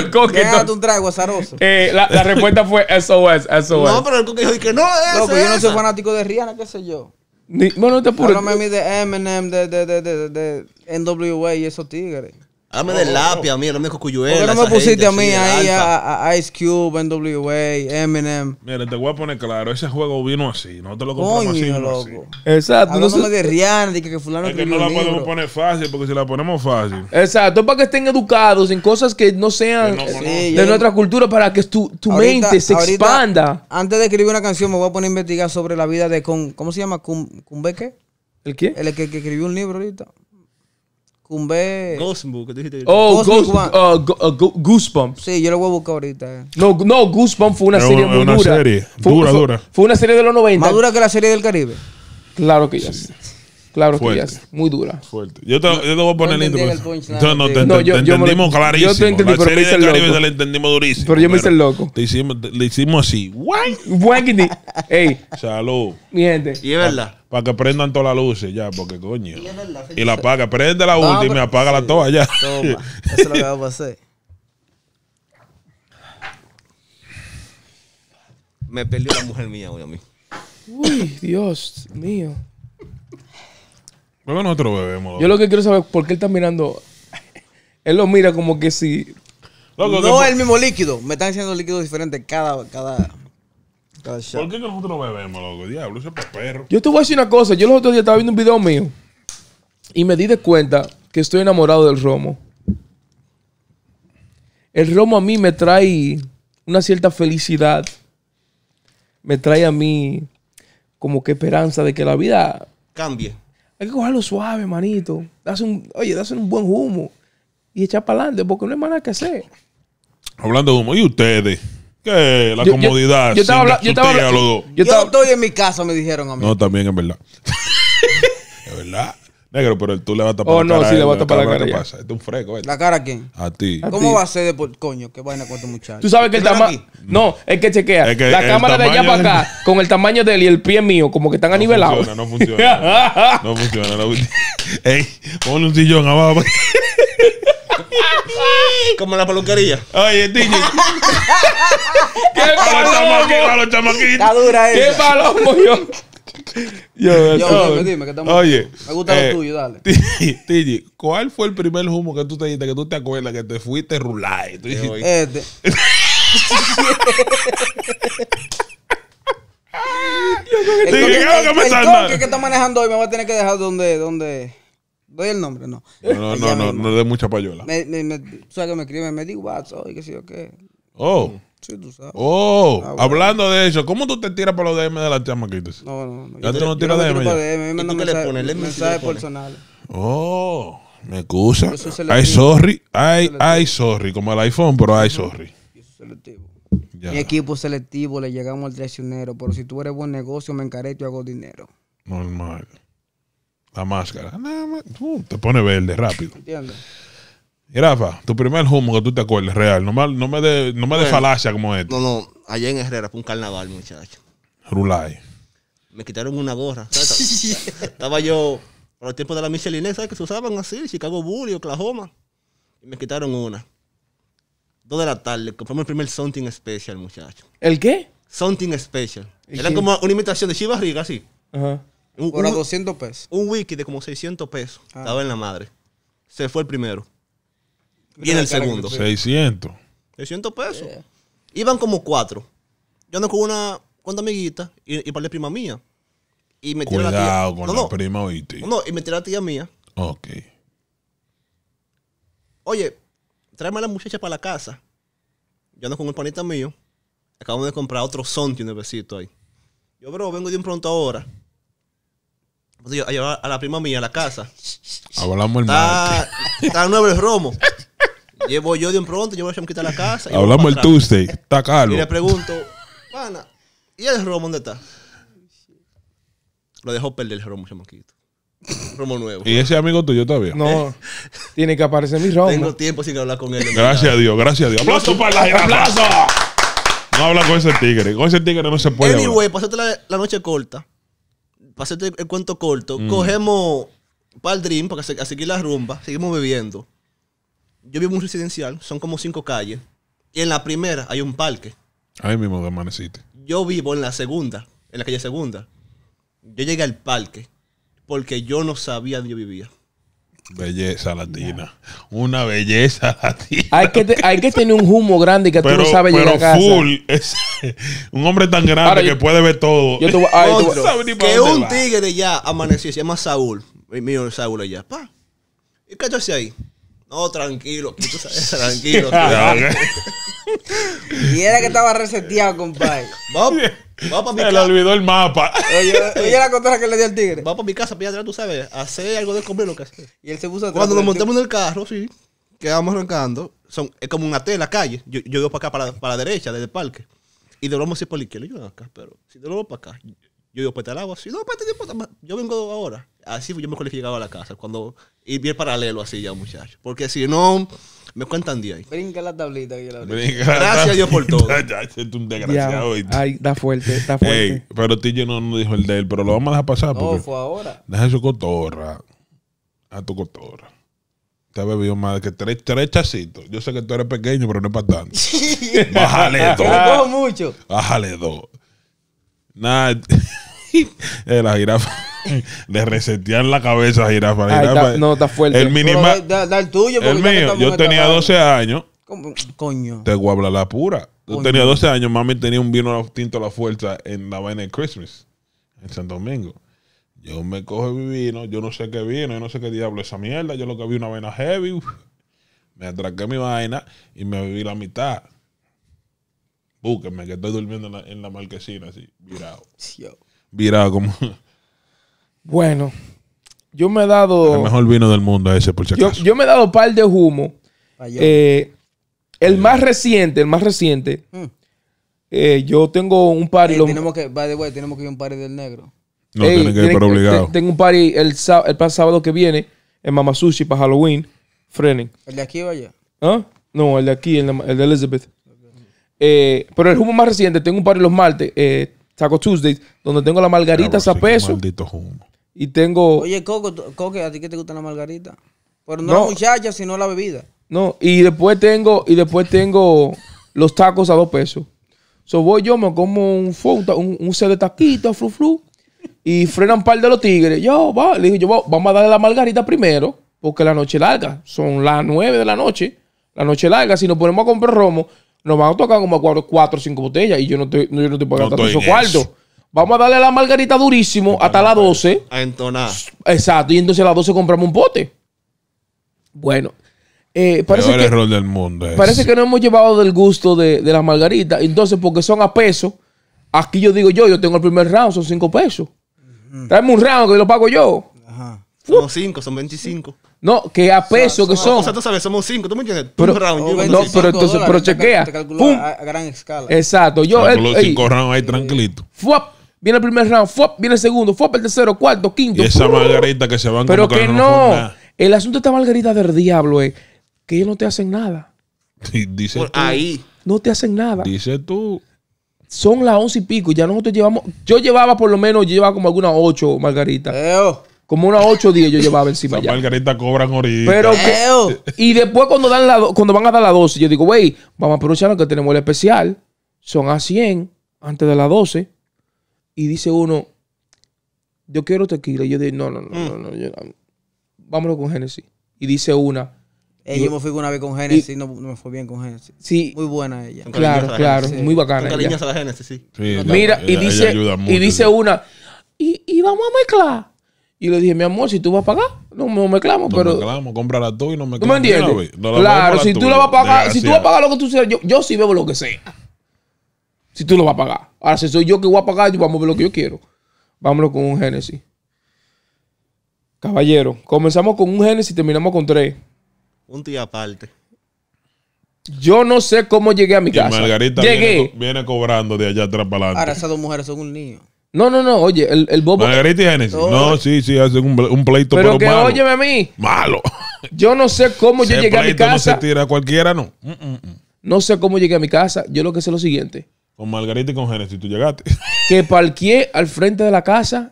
un Coque. Déjate un trago azaroso. Eh, la, la respuesta fue SOS, SOS. No, pero el Coque dijo que no, es No, yo no soy fanático de Rihanna, qué sé yo. bueno, no te apures. Pero me mí de Eminem, de, de, de, de, de NWA y esos tigres. Dame de del lápiz a mí, dame Cocuyuela. ¿Por qué no me pusiste a mí ahí a, Ice Cube, NWA, Eminem? Mira, te voy a poner claro, ese juego vino así, no te lo compramos Coño, así, loco. Exacto. no de Rihanna, de que, que fulano Es que no la podemos poner fácil, porque si la ponemos fácil. Exacto, para que estén educados en cosas que no sean de nuestra cultura, para que tu, mente se expanda. Antes de escribir una canción, me voy a poner a investigar sobre la vida de, con, ¿cómo se llama? ¿Cumbeque? ¿El qué? El que escribió un libro ahorita. Cumbé. que te dijiste. Oh, uh, uh, Sí, yo lo voy a buscar ahorita. Eh. No, no Goosebumps fue una serie muy una dura. Serie. Fue, dura, fue, dura. Fue una serie de los 90. Más dura que la serie del Caribe. Claro que ya. Sí. Claro Fuerte. que ya es muy dura. Fuerte. Yo te, yo te voy a poner no el intro. No, no, te, no, yo, te entendimos clarísimo. Yo te entendí, la pero serie me hice el la entendimos durísimo. Pero yo me hice el loco. Te hicimos, le hicimos así. ¡Guay! ¡Ey! Salud. Mi gente. Y es verdad. Para que prendan todas las luces ya, porque coño. Y, es verdad, y la apaga. Prende la última y me apaga la toda ya. Toma. Eso es lo que va a hacer. me perdió la mujer mía hoy a mí. Uy, Dios mío. Yo lo que quiero saber es por qué él está mirando. él lo mira como que si. no es el mismo líquido. Me están haciendo líquidos diferentes cada, cada, ¿Por qué nosotros bebemos, loco? Diablo, es perro. Yo te voy a decir una cosa. Yo los otros días estaba viendo un video mío y me di de cuenta que estoy enamorado del romo. El romo a mí me trae una cierta felicidad. Me trae a mí como que esperanza de que la vida cambie. Hay que cogerlo suave, manito. Hace un, oye, hace un buen humo. Y echar para adelante, porque no hay nada que hacer. Hablando de humo, ¿y ustedes? ¿Qué? La comodidad. Yo, estaba hablando. Yo, estaba, yo, estoy en mi casa, me dijeron a mí. No, también es verdad. es verdad. Negro, pero tú le vas a tapar oh, la cara. Oh, no, sí, le vas a tapar la cara. pasa? Este es un freco. Este. ¿La cara a quién? A ti. ¿Cómo va a ser de por coño? Qué vaina con tu este muchacho. Tú sabes que el tamaño. No, es que chequea. la cámara de allá para acá, con el tamaño de él y el pie mío, como que están no anivelados. Funciona, no funciona. no funciona. No funciona. Ey, ponle un sillón abajo. Como la peluquería. Oye, Tini. ¿Qué palo? ¡Qué los chamaquitos. Está dura ¿Qué palo, yo? Yo, dime, dime, que Oye. Me gusta lo eh, tuyo, dale. Tigi, ¿cuál fue el primer humo que tú te dijiste que tú te acuerdas que te fuiste rulay? Tú este. dijiste, este. Yo que, el, el, el, que está manejando hoy me va a tener que dejar donde, donde doy el nombre, no. No, no, no, no, no, de mucha payola. Me, me, me, que me escribe, me digo, qué sé yo qué. Oh. Oh, ah, hablando de eso, ¿cómo tú te tiras para los DM de las chamaquitas? No, no, no. Ya no tiras DM. me mensajes personales. Oh, me excusa. Ay, sorry. Ay, ay, sorry. Como el iPhone, pero ay, sorry. Mi equipo selectivo, le llegamos al traicionero. Pero si tú eres buen negocio, me encaré y hago dinero. Normal. La máscara. Nada uh, te pone verde rápido. ¿Entiendes? Rafa, tu primer humo que tú te acuerdas, real. No me, no me de, no me de falacia como esto. No, no. Allá en Herrera fue un carnaval, muchacho. Rulay. Me quitaron una gorra. Estaba yo, por el tiempo de la Michelinés, ¿sabes? Que se usaban así, Chicago y Oklahoma. Y me quitaron una. Dos de la tarde, Fue el primer Something Special, muchacho. ¿El qué? Something Special. Era como una imitación de Chivas Riga, así. Ajá. Un, 200 pesos. Un wiki de como 600 pesos. Ah. Estaba en la madre. Se fue el primero. Y en el segundo. 600. 600 pesos. Eh. Iban como cuatro. Yo ando con una amiguita y, para la prima mía. Y me la tía. con no, la prima oíste. y me tiró la tía mía. Ok. Oye, tráeme a la muchacha para la casa. Yo ando con el panita mío. Acabamos de comprar otro Sonti un besito ahí. Yo, bro, vengo de un pronto ahora. a llevar a la prima mía a la casa. Hablamos el martes. Está nuevo el romo. Llevo yo de un pronto, llevo a Chamoquito a la casa. Hablamos el Tuesday. Está caro. Y le pregunto, pana, ¿y el romo dónde está? Lo dejó perder el romo, Chamoquito Romo nuevo. Y ese amigo tuyo todavía. No, tiene que aparecer mi romo. Tengo tiempo sin hablar con él. Gracias a Dios, gracias a Dios. ¡Aplauso para la gente! ¡Aplauso! No habla con ese tigre. Con ese tigre no se puede. Anyway, pasaste la, noche corta. Pasate el cuento corto. Mm. Cogemos para el dream, para seguir la rumba. Seguimos bebiendo yo vivo en un residencial, son como cinco calles, y en la primera hay un parque. Ahí mismo de amaneciste. Yo vivo en la segunda, en la calle segunda. Yo llegué al parque porque yo no sabía dónde yo vivía. Belleza latina. Una belleza latina. Hay que, tener un humo grande que tú no sabes llegar a casa. full. Es, un hombre tan grande que puede ver todo. que un tigre ya amaneció, se llama Saúl. El mío Saúl allá. Pa. ¿Y qué haces ahí? No, tranquilo. Tú sabes, tranquilo. y era que estaba reseteado, compadre. Vamos, vamos para mi casa. olvidó el mapa. Oye, la cosa que le dio al tigre. Vamos para mi casa, para atrás, tú sabes. Hacer algo de comer, lo que hace. Y él se puso Cuando nos montamos en el carro, sí. Quedamos arrancando. Son, es como un T en la calle. Yo, yo voy para acá, para, para la derecha, desde el parque. Y doblamos si para la izquierda. Yo acá, pero si lo para acá, yo digo, pues te hago así. No, pues, yo vengo ahora. Así yo me cualificaba a la casa. Cuando, y bien paralelo así ya, muchachos. Porque si no, me cuentan ahí. Brinca la tablita que yo la Gracias Dios por todo. ya, es un desgraciado. ay, está fuerte, está fuerte. pero Tillo no, no dijo el de él, pero lo vamos a dejar pasar. No, fue ahora. Deja su cotorra. A tu cotorra. Te ha bebido más que tres, tres chacitos. Yo sé que tú eres pequeño, pero no es para tanto. Bájale dos. mucho. Bájale dos. Nada. Eh, la Le resetean la cabeza a La no, está fuerte. El Da, mío. Yo tenía 12 años. ¿Cómo? Coño. Te guabla la pura. Yo tenía 12 años. Mami tenía un vino tinto a la fuerza en la vaina de Christmas. En Santo Domingo. Yo me cojo mi vino. Yo no sé qué vino. Yo no sé qué diablo esa mierda. Yo lo que vi una vaina heavy. Me atraqué mi vaina y me bebí la mitad. Búsquenme, que estoy durmiendo en la, marquesina, así, virado. Virado como. Bueno, yo me he dado. El mejor vino del mundo ese, por si Yo, yo me he dado un par de humo. Eh, el más reciente, el más reciente. Mm. Eh, yo tengo un par tenemos, que, by the way, tenemos que ir a un party del negro. No, tiene que ir, para obligado. Tengo un party el, el sábado que viene en Mamasushi para Halloween. Frenen. ¿El de aquí o allá? ¿Ah? No, el de aquí, el de Elizabeth. Eh, pero el humo más reciente, tengo un par de los martes, eh, Taco Tuesdays, donde tengo la margarita a peso. Y tengo. Oye, Coco, coco ¿a ti qué te gusta la margarita? Pero no, la muchacha, sino la bebida. No, y después tengo, y después tengo los tacos a dos pesos. So voy yo, me como un, un, un set de taquitos, flu, flu, y frena un par de los tigres. Yo, va, le dije, yo, vamos a darle la margarita primero, porque la noche larga, son las nueve de la noche, la noche larga, si nos ponemos a comprar romo, nos van a tocar como cuatro o cinco botellas y yo no estoy, yo no estoy pagando esos cuartos. Vamos a darle a la margarita durísimo hasta las 12. A entonar. Exacto, y entonces a las 12 compramos un pote. Bueno, eh, parece que, error del mundo. Parece que no hemos llevado del gusto de, de las margaritas. Entonces, porque son a peso, aquí yo digo yo, yo tengo el primer round, son cinco pesos. Traeme un round que lo pago yo. Son 5, son 25. No, que a peso que son. O sea, tú sabes, somos cinco, ¿tú me entiendes? Pero, no, pero entonces, pero chequea. A, gran escala. Exacto. Yo, los cinco rounds ahí tranquilito. Fuap, viene el primer round, fuap, viene el segundo, fuap, el tercero, cuarto, quinto. esa margarita que se va van Pero que no. El asunto de esta margarita del diablo es que ellos no te hacen nada. Dice tú. Ahí. No te hacen nada. Dice tú. Son las once y pico. Ya nosotros llevamos. Yo llevaba por lo menos, yo llevaba como algunas ocho margaritas. Como una 8 días yo llevaba encima ya. Margarita cobran ahorita. Pero y después cuando, dan la, cuando van a dar la 12, yo digo, wey, vamos a aprovechar que tenemos el especial. Son a 100 antes de las 12. Y dice uno, yo quiero tequila. Y yo digo, no, no, no, no, mm. no vámonos con Genesis. Y dice una, eh, yo, me fui una vez con Genesis, y, no, me fue bien con Genesis. Sí. Muy buena ella. Claro, claro, muy bacana. sí. Mira, y dice, y dice una, y, y, vamos a mezclar. Y le dije, mi amor, si tú vas a pagar, no, me clamo, no Me clamo, cómprala tú y no me clamo. ¿No me entiendes? claro, si tú, vas a pagar, si tú vas a pagar lo que tú seas, yo, yo sí bebo lo que sea. Si tú lo vas a pagar. Ahora, si soy yo que voy a pagar, yo vamos a ver lo que yo quiero. Vámonos con un Génesis. Caballero, comenzamos con un Génesis y terminamos con tres. Un día aparte. Yo no sé cómo llegué a mi casa. Margarita llegué. Viene, viene, cobrando de allá atrás para adelante. Ahora esas dos mujeres son un niño. No, no, no, oye, el, el bobo. Margarita y Génesis. No, sí, sí, hace un, pleito, pero, pero que óyeme a mí. Malo. Yo no sé cómo yo llegué a mi casa. no se tira cualquiera, no. Mm, mm, mm. No sé cómo llegué a mi casa. Yo lo que sé es lo siguiente. Con Margarita y con Génesis tú llegaste. Que parqué al frente de la casa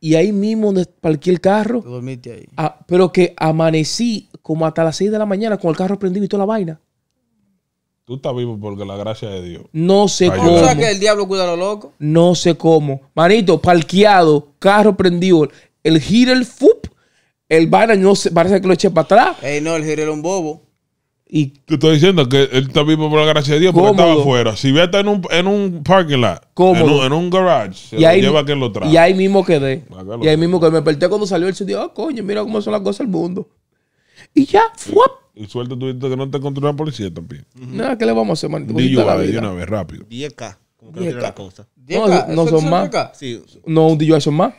y ahí mismo donde parqué el carro. Te ahí. Ah, pero que amanecí como hasta las 6 de la mañana con el carro prendido y toda la vaina. Tú estás vivo porque la gracia de Dios. No sé cómo. ¿Tú que el diablo cuida a los locos? No sé cómo. Manito, parqueado, carro prendido, el gira el FUP, el vaina no parece que lo eché para atrás. Ey, no, el gira era un bobo. Y te estoy diciendo que él está vivo por la gracia de Dios porque estaba afuera. Si ve en un, en un parking lot, en un, en un, garage, y ahí, lo Y ahí mismo quedé. Ah, y ahí mismo que me desperté cuando salió el sitio. Ah, coño, mira cómo son las cosas del mundo. Y ya, ¡fuap! Y suerte tuviste que no te encontró la policía también. Nada, ¿qué le vamos a hacer, manito? Di DUI de una vez, rápido. 10K. Como que 10K. cosa. 10K. no, no son más. Sí. No, un DUI son más.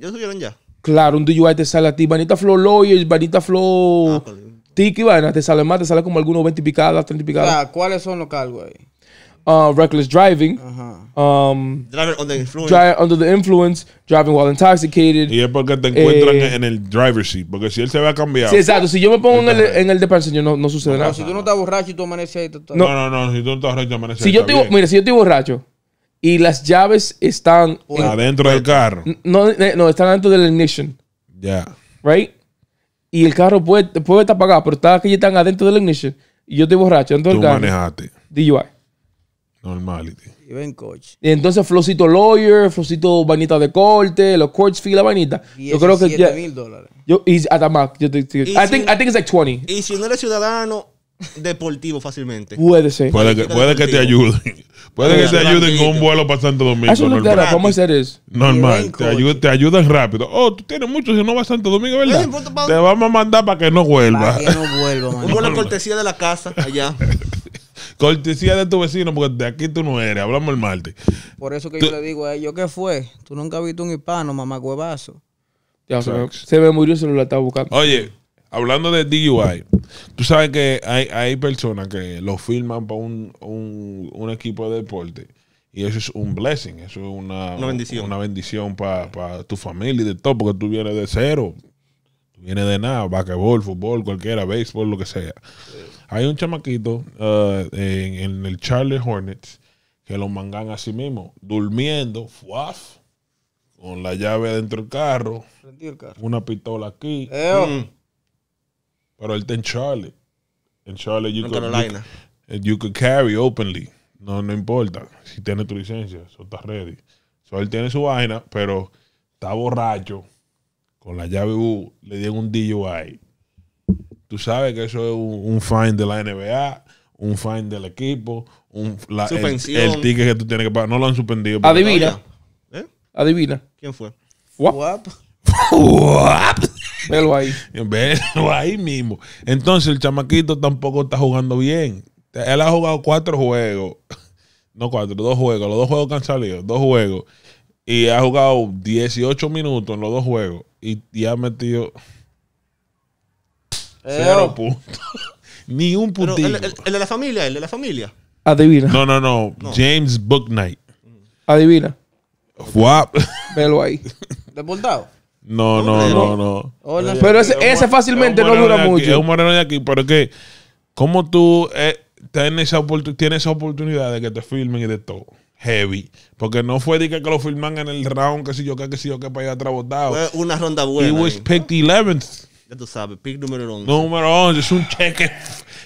yo subieron ya? Claro, un DJI te sale a ti. Vanita Flow Lawyers, Vanita Flow... Ah, pues, Tiki vaina, te sale más, te sale como algunos 20 picadas, 30 picadas. O ¿cuáles son los cargos ahí? Uh, reckless driving. uh Um, under the influence. the influence, driving while intoxicated. Y es porque te encuentran eh, en el driver's seat, porque si él se va a cambiar. Sí, exacto. Si yo me pongo en el, en el de no, no sucede nada. si tú no estás borracho y tú amaneces ahí, No, no, no, si tú no estás borracho, amaneces si Yo estoy, mira, si yo estoy borracho y las llaves están... adentro del carro. No, eh, no, están adentro del ignition. Ya. Right? Y el carro puede, puede estar apagado, pero está que están adentro del ignition y yo estoy borracho dentro del carro. manejaste. DUI. Normality. Y ven coach. Y entonces Flocito Lawyer, Flocito banita de Corte, los Courts Fee, la vainita. yo creo que ya. mil dólares. y hasta más. Yo, te- I, think, I think it's like 20. Y si no eres ciudadano, deportivo fácilmente. Puede ser. Puede que, puede que te ayuden. Puede que te ayuden con un vuelo para Santo Domingo. cómo Normal. Normal. Te, te ayudan rápido. Oh, tú tienes mucho si no vas a Santo Domingo, ¿verdad? Te vamos a mandar para que no vuelvas. Para que no vuelva, man. la cortesía de la casa allá. Cortesía de tu vecino, porque de aquí tú no eres. Hablamos el martes. Por eso que yo le digo a ellos, ¿qué fue? Tú nunca has visto un hispano, mamá huevazo. se, ve me murió, se lo estaba buscando. Oye, hablando de DUI, tú sabes que hay, personas que lo firman para un, un, equipo de deporte. Y eso es un blessing, eso es una, una bendición. Una bendición para tu familia y de todo, porque tú vienes de cero, tú vienes de nada, basquetbol, fútbol, cualquiera, béisbol, lo que sea. Hay un chamaquito eh, en, el Charlie Hornets que lo mangan a sí mismo, durmiendo, fuaf, con la llave dentro del carro, una pistola aquí. Mm. Pero él está en Charlie. En Charlie, eh, you, could, carry openly. No, no importa. Si tiene tu licencia, eso está ready. So, él tiene su vaina, pero está borracho. Con la llave U, uh, le dieron un DUI. Tú sabes que eso es un, fine de la NBA, un fine del equipo, el, ticket que tú tienes que pagar. No lo han suspendido. Adivina. ¿Eh? Adivina. ¿Quién fue? ¿What? ¿What? Velo ahí. Velo ahí mismo. Entonces el chamaquito tampoco está jugando bien. Él ha jugado cuatro juegos. No cuatro, dos juegos. Los dos juegos que han salido, dos juegos. Y ha jugado 18 minutos en los dos juegos. Y, y ha metido eh, Cero oh. Ni un puntito. El, de la familia, el de la familia. Adivina. No, no, no. James Book Adivina. Fuap. Velo ahí. ¿Deportado? No, no, no, no. Pero ese, fácilmente no dura mucho. Es un moreno de aquí, pero que, ¿cómo tú eh, tienes, esa oportunidad de que te filmen y de todo? heavy. Porque no fue de que lo filman en el round, que si yo, que, que si yo, que para ir a Fue una ronda buena. He was picked 11th. Ya tú sabes, pick número 11. Número 11, es un cheque.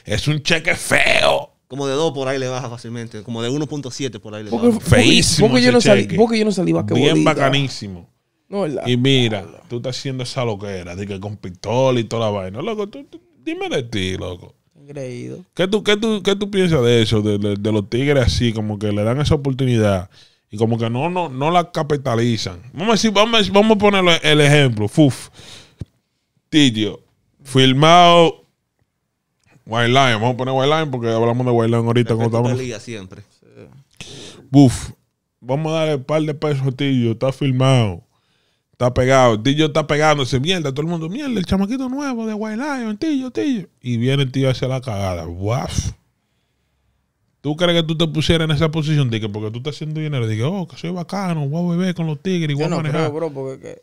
Es un cheque feo. Como de 2 por ahí le baja fácilmente. Como de 1.7 por ahí le baja. Feísimo. Porque, yo no salí, porque yo no salí Bien bacanísimo. No, y mira, tú estás haciendo esa loquera, de que con pistola y toda la vaina. Loco, tú, dime de ti, loco. Increído. ¿Qué tú, qué tú, qué tú piensas de eso? De, los tigres así, como que le dan esa oportunidad y como que no, no, no la capitalizan. Vamos a, decir, vamos, a, vamos a poner el ejemplo. Fuf Tillo, filmado Wildline. Vamos a poner Wildline porque hablamos de White ahorita. Cuando estamos... liga siempre. Buf. Vamos a darle un par de pesos a Tillo. Está filmado. Está pegado. Tillo está pegándose. Mierda, todo el mundo. Mierda, el chamaquito nuevo de Wildline. Lion. Tillo, Tillo. Y viene el tío a hacer la cagada. Buf. ¿Tú crees que tú te pusieras en esa posición, Dije, Porque tú estás haciendo dinero. Dije, oh, que soy bacano. Voy a beber con los tigres y voy Yo no Creo, bro, porque...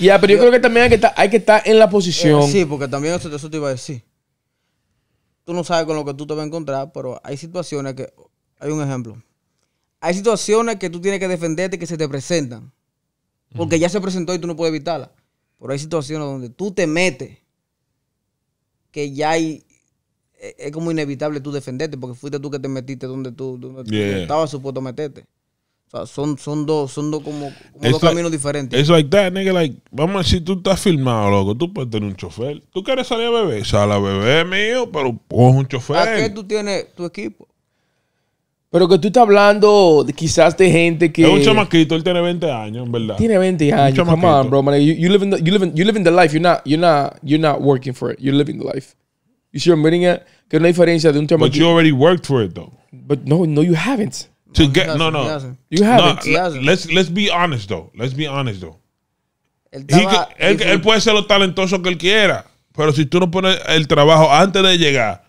Ya, pero yo, creo que también hay que estar, hay que estar en la posición. Eh, sí, porque también eso, te iba a decir. Tú no sabes con lo que tú te vas a encontrar, pero hay situaciones que. Hay un ejemplo. Hay situaciones que tú tienes que defenderte que se te presentan. Porque ya se presentó y tú no puedes evitarla. Pero hay situaciones donde tú te metes que ya hay. E, es como inevitable tú defenderte porque fuiste tú que te metiste donde tú, donde tú estabas supuesto meterte. O sea, son, son dos, son dos como, dos caminos diferentes. Es like that, nigga. Like, vamos a decir, tú estás filmado, loco. Tú puedes tener un chofer. Tú quieres salir a beber. Sal a beber, mío, pero pon un chofer. ¿A qué tú tienes tu equipo? Pero que tú estás hablando quizás de gente que... Es un chamaquito, él tiene 20 años, en verdad. Tiene 20 años. Come on, bro, man. You, you, live in the, you, live in, you live in the life. You're not, you're, not, you're not working for it. You're living the life. You see what I'm getting Que no diferencia de un chamaquito... But you already worked for it, though. But no, no, you haven't to no, get no no you have no, it. Let's let's be honest though. Let's be honest though. Él, estaba, He, él, él puede ser lo talentoso que él quiera, pero si tú no pones el trabajo antes de llegar,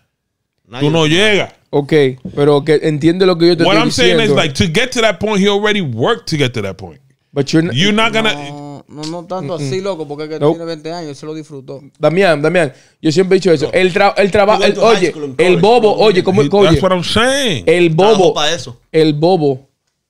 tú no llegas. Ok, pero que entiende lo que yo te What estoy I'm diciendo. What I'm saying is like to get to that point, he already worked to get to that point. But you're you're not no. gonna. No, no tanto así, loco, porque que tiene 20 años, se lo disfrutó. Damián, Damián, yo siempre he dicho eso. El, trabajo, el oye, el bobo, oye, ¿cómo El bobo, el bobo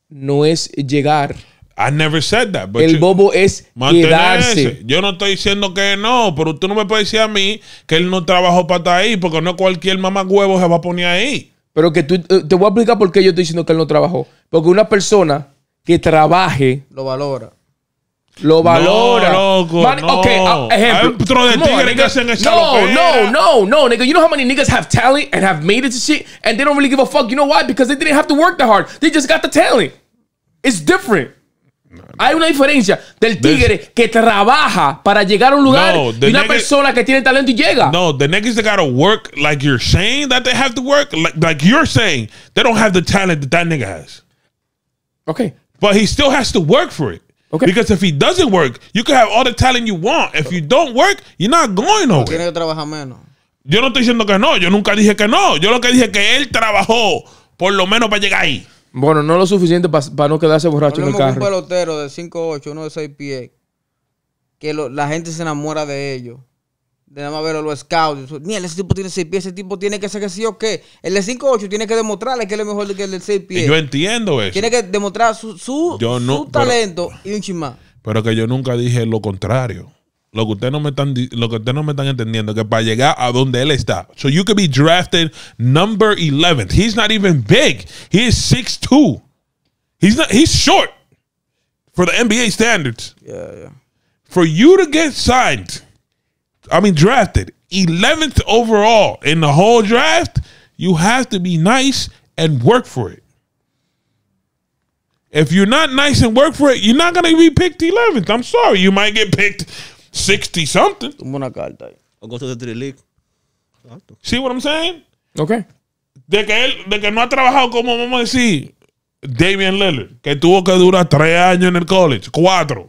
no es llegar. I never said that. el bobo es quedarse. Yo no estoy diciendo que no, pero tú no me puedes decir a mí que él no trabajó para estar ahí, porque no cualquier mamá huevo se va a poner ahí. Pero que tú, eh, te voy a explicar por qué yo estoy diciendo que él no trabajó. Porque una persona que trabaje... Lo valora. Lo valora. No, loco, Man, no. Okay, uh, ejemplo. de tigres que No, no, no, no, nigga. You know how many niggas have talent and have made it to shit and they don't really give a fuck. You know why? Because they didn't have to work that hard. They just got the talent. It's different. No, no. Hay una diferencia del tigre There's, que trabaja para llegar a un lugar no, y una persona que tiene talento y llega. No, the niggas that gotta work like you're saying that they have to work, like, like you're saying, they don't have the talent that that nigga has. Okay. But he still has to work for it. Porque si if he doesn't work, you can have all the talent you want. If you don't work, you're not going que trabajar menos. Yo no estoy diciendo que no, yo nunca dije que no. Yo lo que dije es que él trabajó por lo menos para llegar ahí. Bueno, no lo suficiente para no quedarse borracho en el carro. un pelotero de 5'8, uno de 6 pies, que la gente se enamora de ellos de nada más ver a los scouts. Mira, ese tipo tiene 6 pies, ese tipo tiene que ser que sí o qué. El de 5-8 tiene que demostrarle que es lo mejor que el de 6 pies. Yo entiendo eso. Tiene que demostrar su, su, su talento y un chimán. Pero que yo nunca dije lo contrario. Lo que ustedes no me están, lo que ustedes no me están entendiendo que para llegar a donde él está. So you could be drafted number 11. He's not even big. He is 6'2. He's not he's short for the NBA standards. Yeah, yeah. For you to get signed I mean drafted 11th overall in the whole draft, you have to be nice and work for it. If you're not nice and work for it, you're not going to be picked 11th. I'm sorry. You might get picked 60 something. Tú una carta. O go to the league. See what I'm saying? Okay. De que, él, de que no ha trabajado como vamos a decir Damian Lillard, que tuvo que durar tres años en el college, cuatro.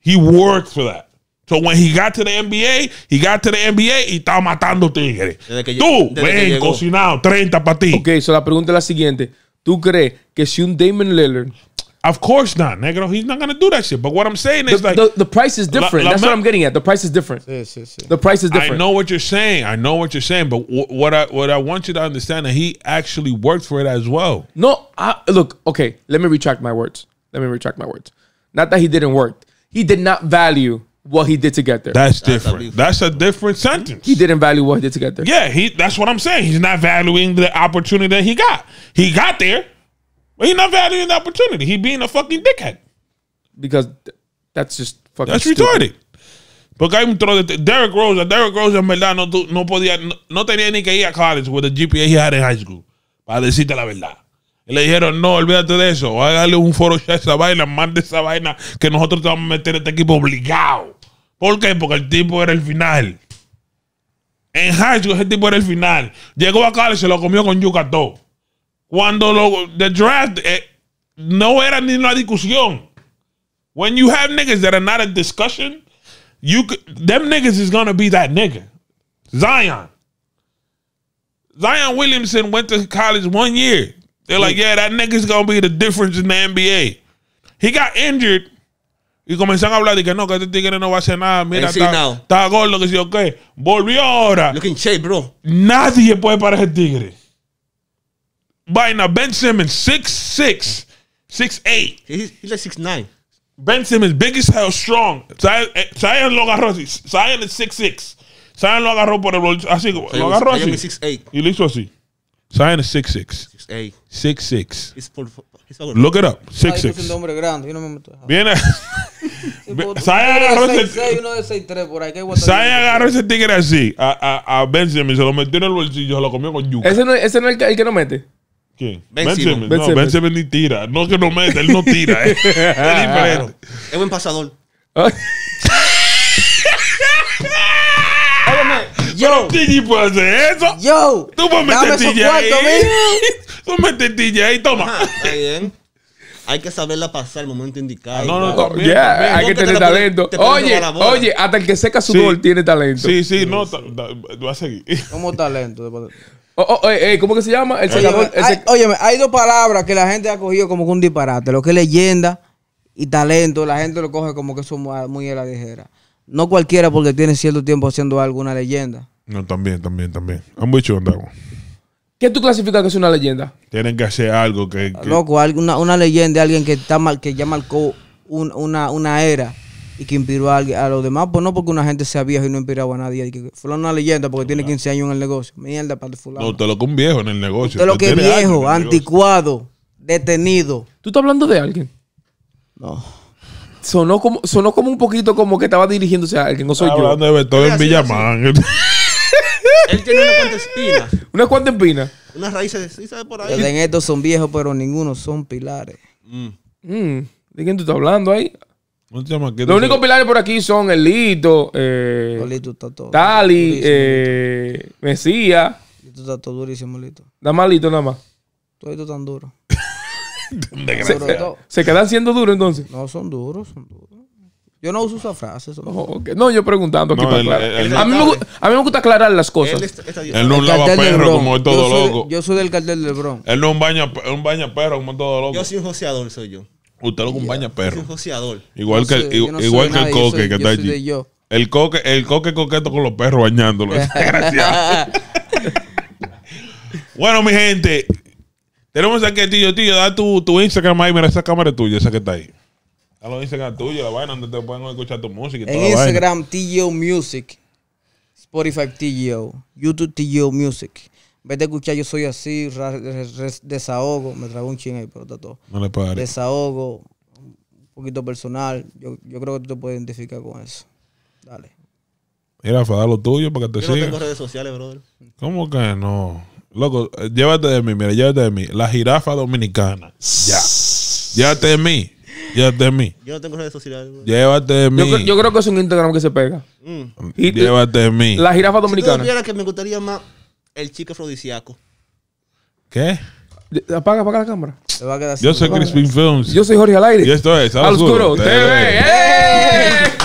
He worked for that. So when he got to the NBA, he got to the NBA y estaba matando tigres. Tú, ven, cocinado, 30 para ti. Ok, so la pregunta es la siguiente. ¿Tú crees que si un Damon Lillard Of course not, negro. He's not gonna do that shit. But what I'm saying is the, like the, the price is different. La, la That's what I'm getting at. The price is different. Sí, sí, sí. The price is different. I know what you're saying. I know what you're saying. But what I what I want you to understand is, he actually worked for it as well. No, I, look. Okay, let me retract my words. Let me retract my words. Not that he didn't work. He did not value what he did to get there. That's different. That's a different sentence. He didn't value what he did to get there. Yeah, he. That's what I'm saying. He's not valuing the opportunity that he got. He got there, but he's not valuing the opportunity. He being a fucking dickhead. Because th- that's just fucking. That's stupid. retarded. Porque hay un trozo de Derrick Rose. Derrick Rose en verdad no, no podía, no, no tenía ni que ir a college with the GPA he had in high school. Para decirte la verdad. le dijeron, no, olvídate de eso. Hágale un foro a esa vaina, mande esa vaina que nosotros te vamos a meter este equipo obligado. ¿Por qué? Porque el tipo era el final. En high school ese tipo era el final. Llegó a y se lo comió con yucató. Cuando lo, the draft, eh, no era ni una discusión. When you have niggas that are not a discussion, you them niggas is gonna be that nigga. Zion. Zion Williamson went to college one year. They're like, yeah, that nigga's gonna be the difference in the NBA. He got injured y comenzaron a hablar de que no, que este tigre no va a hacer nada. Mira, está, gordo, que sí, ok. Volvió ahora. Looking shape, bro. Nadie puede parar ese tigre. Vaina, Ben Simmons, 6'6, 6'8. He's, he's like 6'9. Ben Simmons, big as hell, strong. Zion eh, lo agarró así. Zion es 6'6. Zion lo agarró por el bolsillo. Así, lo agarró así. Y lo hizo así. Zion is 6'6. 6'8. 6'6. Look it up. 6'6. Yo pues grande, yo no me meto. Viene. Zion agarró ese. de Zion agarró ese tigre así. A, a, a se lo metió en el bolsillo, se lo comió con yuca. Ese no, ese no es el que, no mete. ¿Quién? Benjamin, ben no, ni tira. No que no mete, él no tira. Eh. es diferente. Es buen pasador. Ah. Yo. Tigi puede hacer eso. Yo. Tú puedes meter Tigi ahí. Tú metes Tigi ahí, toma. está bien hay que saberla pasar el momento indicado. Ah, no, no, no. hay que tener talento. oye, oye, hasta el que seca su sí. tiene talento. Sí, sí, no, va a seguir. ¿Cómo talento? Oh, oh eh, eh, ¿Cómo que se llama? El Oye, hay dos palabras que la gente ha cogido como que un disparate. Lo que es leyenda y talento, la gente lo coge como que es muy a la ligera. No cualquiera porque tiene cierto tiempo haciendo alguna leyenda. No, también, también, también. Han mucho andago. ¿Qué tú clasificas que es una leyenda? Tienen que hacer algo que. Loco, una, una leyenda, alguien que está que ya marcó una, era y que inspiró a, a, los demás, pues no porque una gente sea vieja y no inspiraba a nadie. Que es una leyenda porque tiene 15 años en el negocio. Mierda para fulano. No, te lo que viejo en el negocio. Te lo que viejo, anticuado, detenido. ¿Tú estás hablando de alguien? No sonó como, sonó como un poquito como que estaba dirigiéndose a que no soy yo. Hablando de Beethoven Villamán. Él tiene una cuanta espina. ¿Una cuanta espina? Unas raíces, ¿sí sabes por ahí? estos son viejos, pero ninguno son pilares. Mm. Mm. ¿De quién tú estás hablando ahí? Los únicos pilares por aquí son Elito, Lito, eh, está todo, Tali, eh, Mesías. Lito está todo durísimo, Lito. Nada más Lito, nada más. Todo esto tan duro. Se quedan siendo duros entonces. No, son duros, son duros. Yo no uso esa frase. Oh, no, yo preguntando aquí para aclarar. a, mí me, gusta aclarar las cosas. Él no un lava perro como es todo loco. Yo soy del cartel del Bronx. Él no es un baña, un baña perro como es todo Yo soy un joseador, soy yo. Usted lo un baña Soy un joseador. Igual que, el- igual que el coque soy- que está allí. El coque, el coqueto con los perros bañándolo. bueno, mi gente, tenemos aquí, tío, tío, da tu, tu Instagram ahí, mira esa cámara tuya, esa que está ahí. Dale los Instagram tuyo, la vaina donde te pueden escuchar tu música. Y en Instagram, TGO Music, Spotify TGO, YouTube TGO Music. Vete a escuchar, yo soy así, desahogo, me trago un ching ahí, pero está todo. No le pares. Desahogo, un poquito personal, yo, yo creo que tú te puedes identificar con eso. Dale. Mira, dale lo tuyo para que te yo No tengo redes sociales, brother. ¿Cómo que no? Loco, eh, llévate de mí, mira, llévate de mí. La jirafa dominicana. Ya. Llévate de mí. Llévate de mí. Yo no tengo redes sociales. Llévate de mí. Yo, creo que es un Instagram que se pega. Mm. Llévate de mí. La jirafa Si tú que me gustaría más el chico afrodisíaco. ¿Qué? Apaga, apaga la cámara. Yo soy Crispin Films. Yo soy Jorge Alaire. y esto es Al Oscuro TV.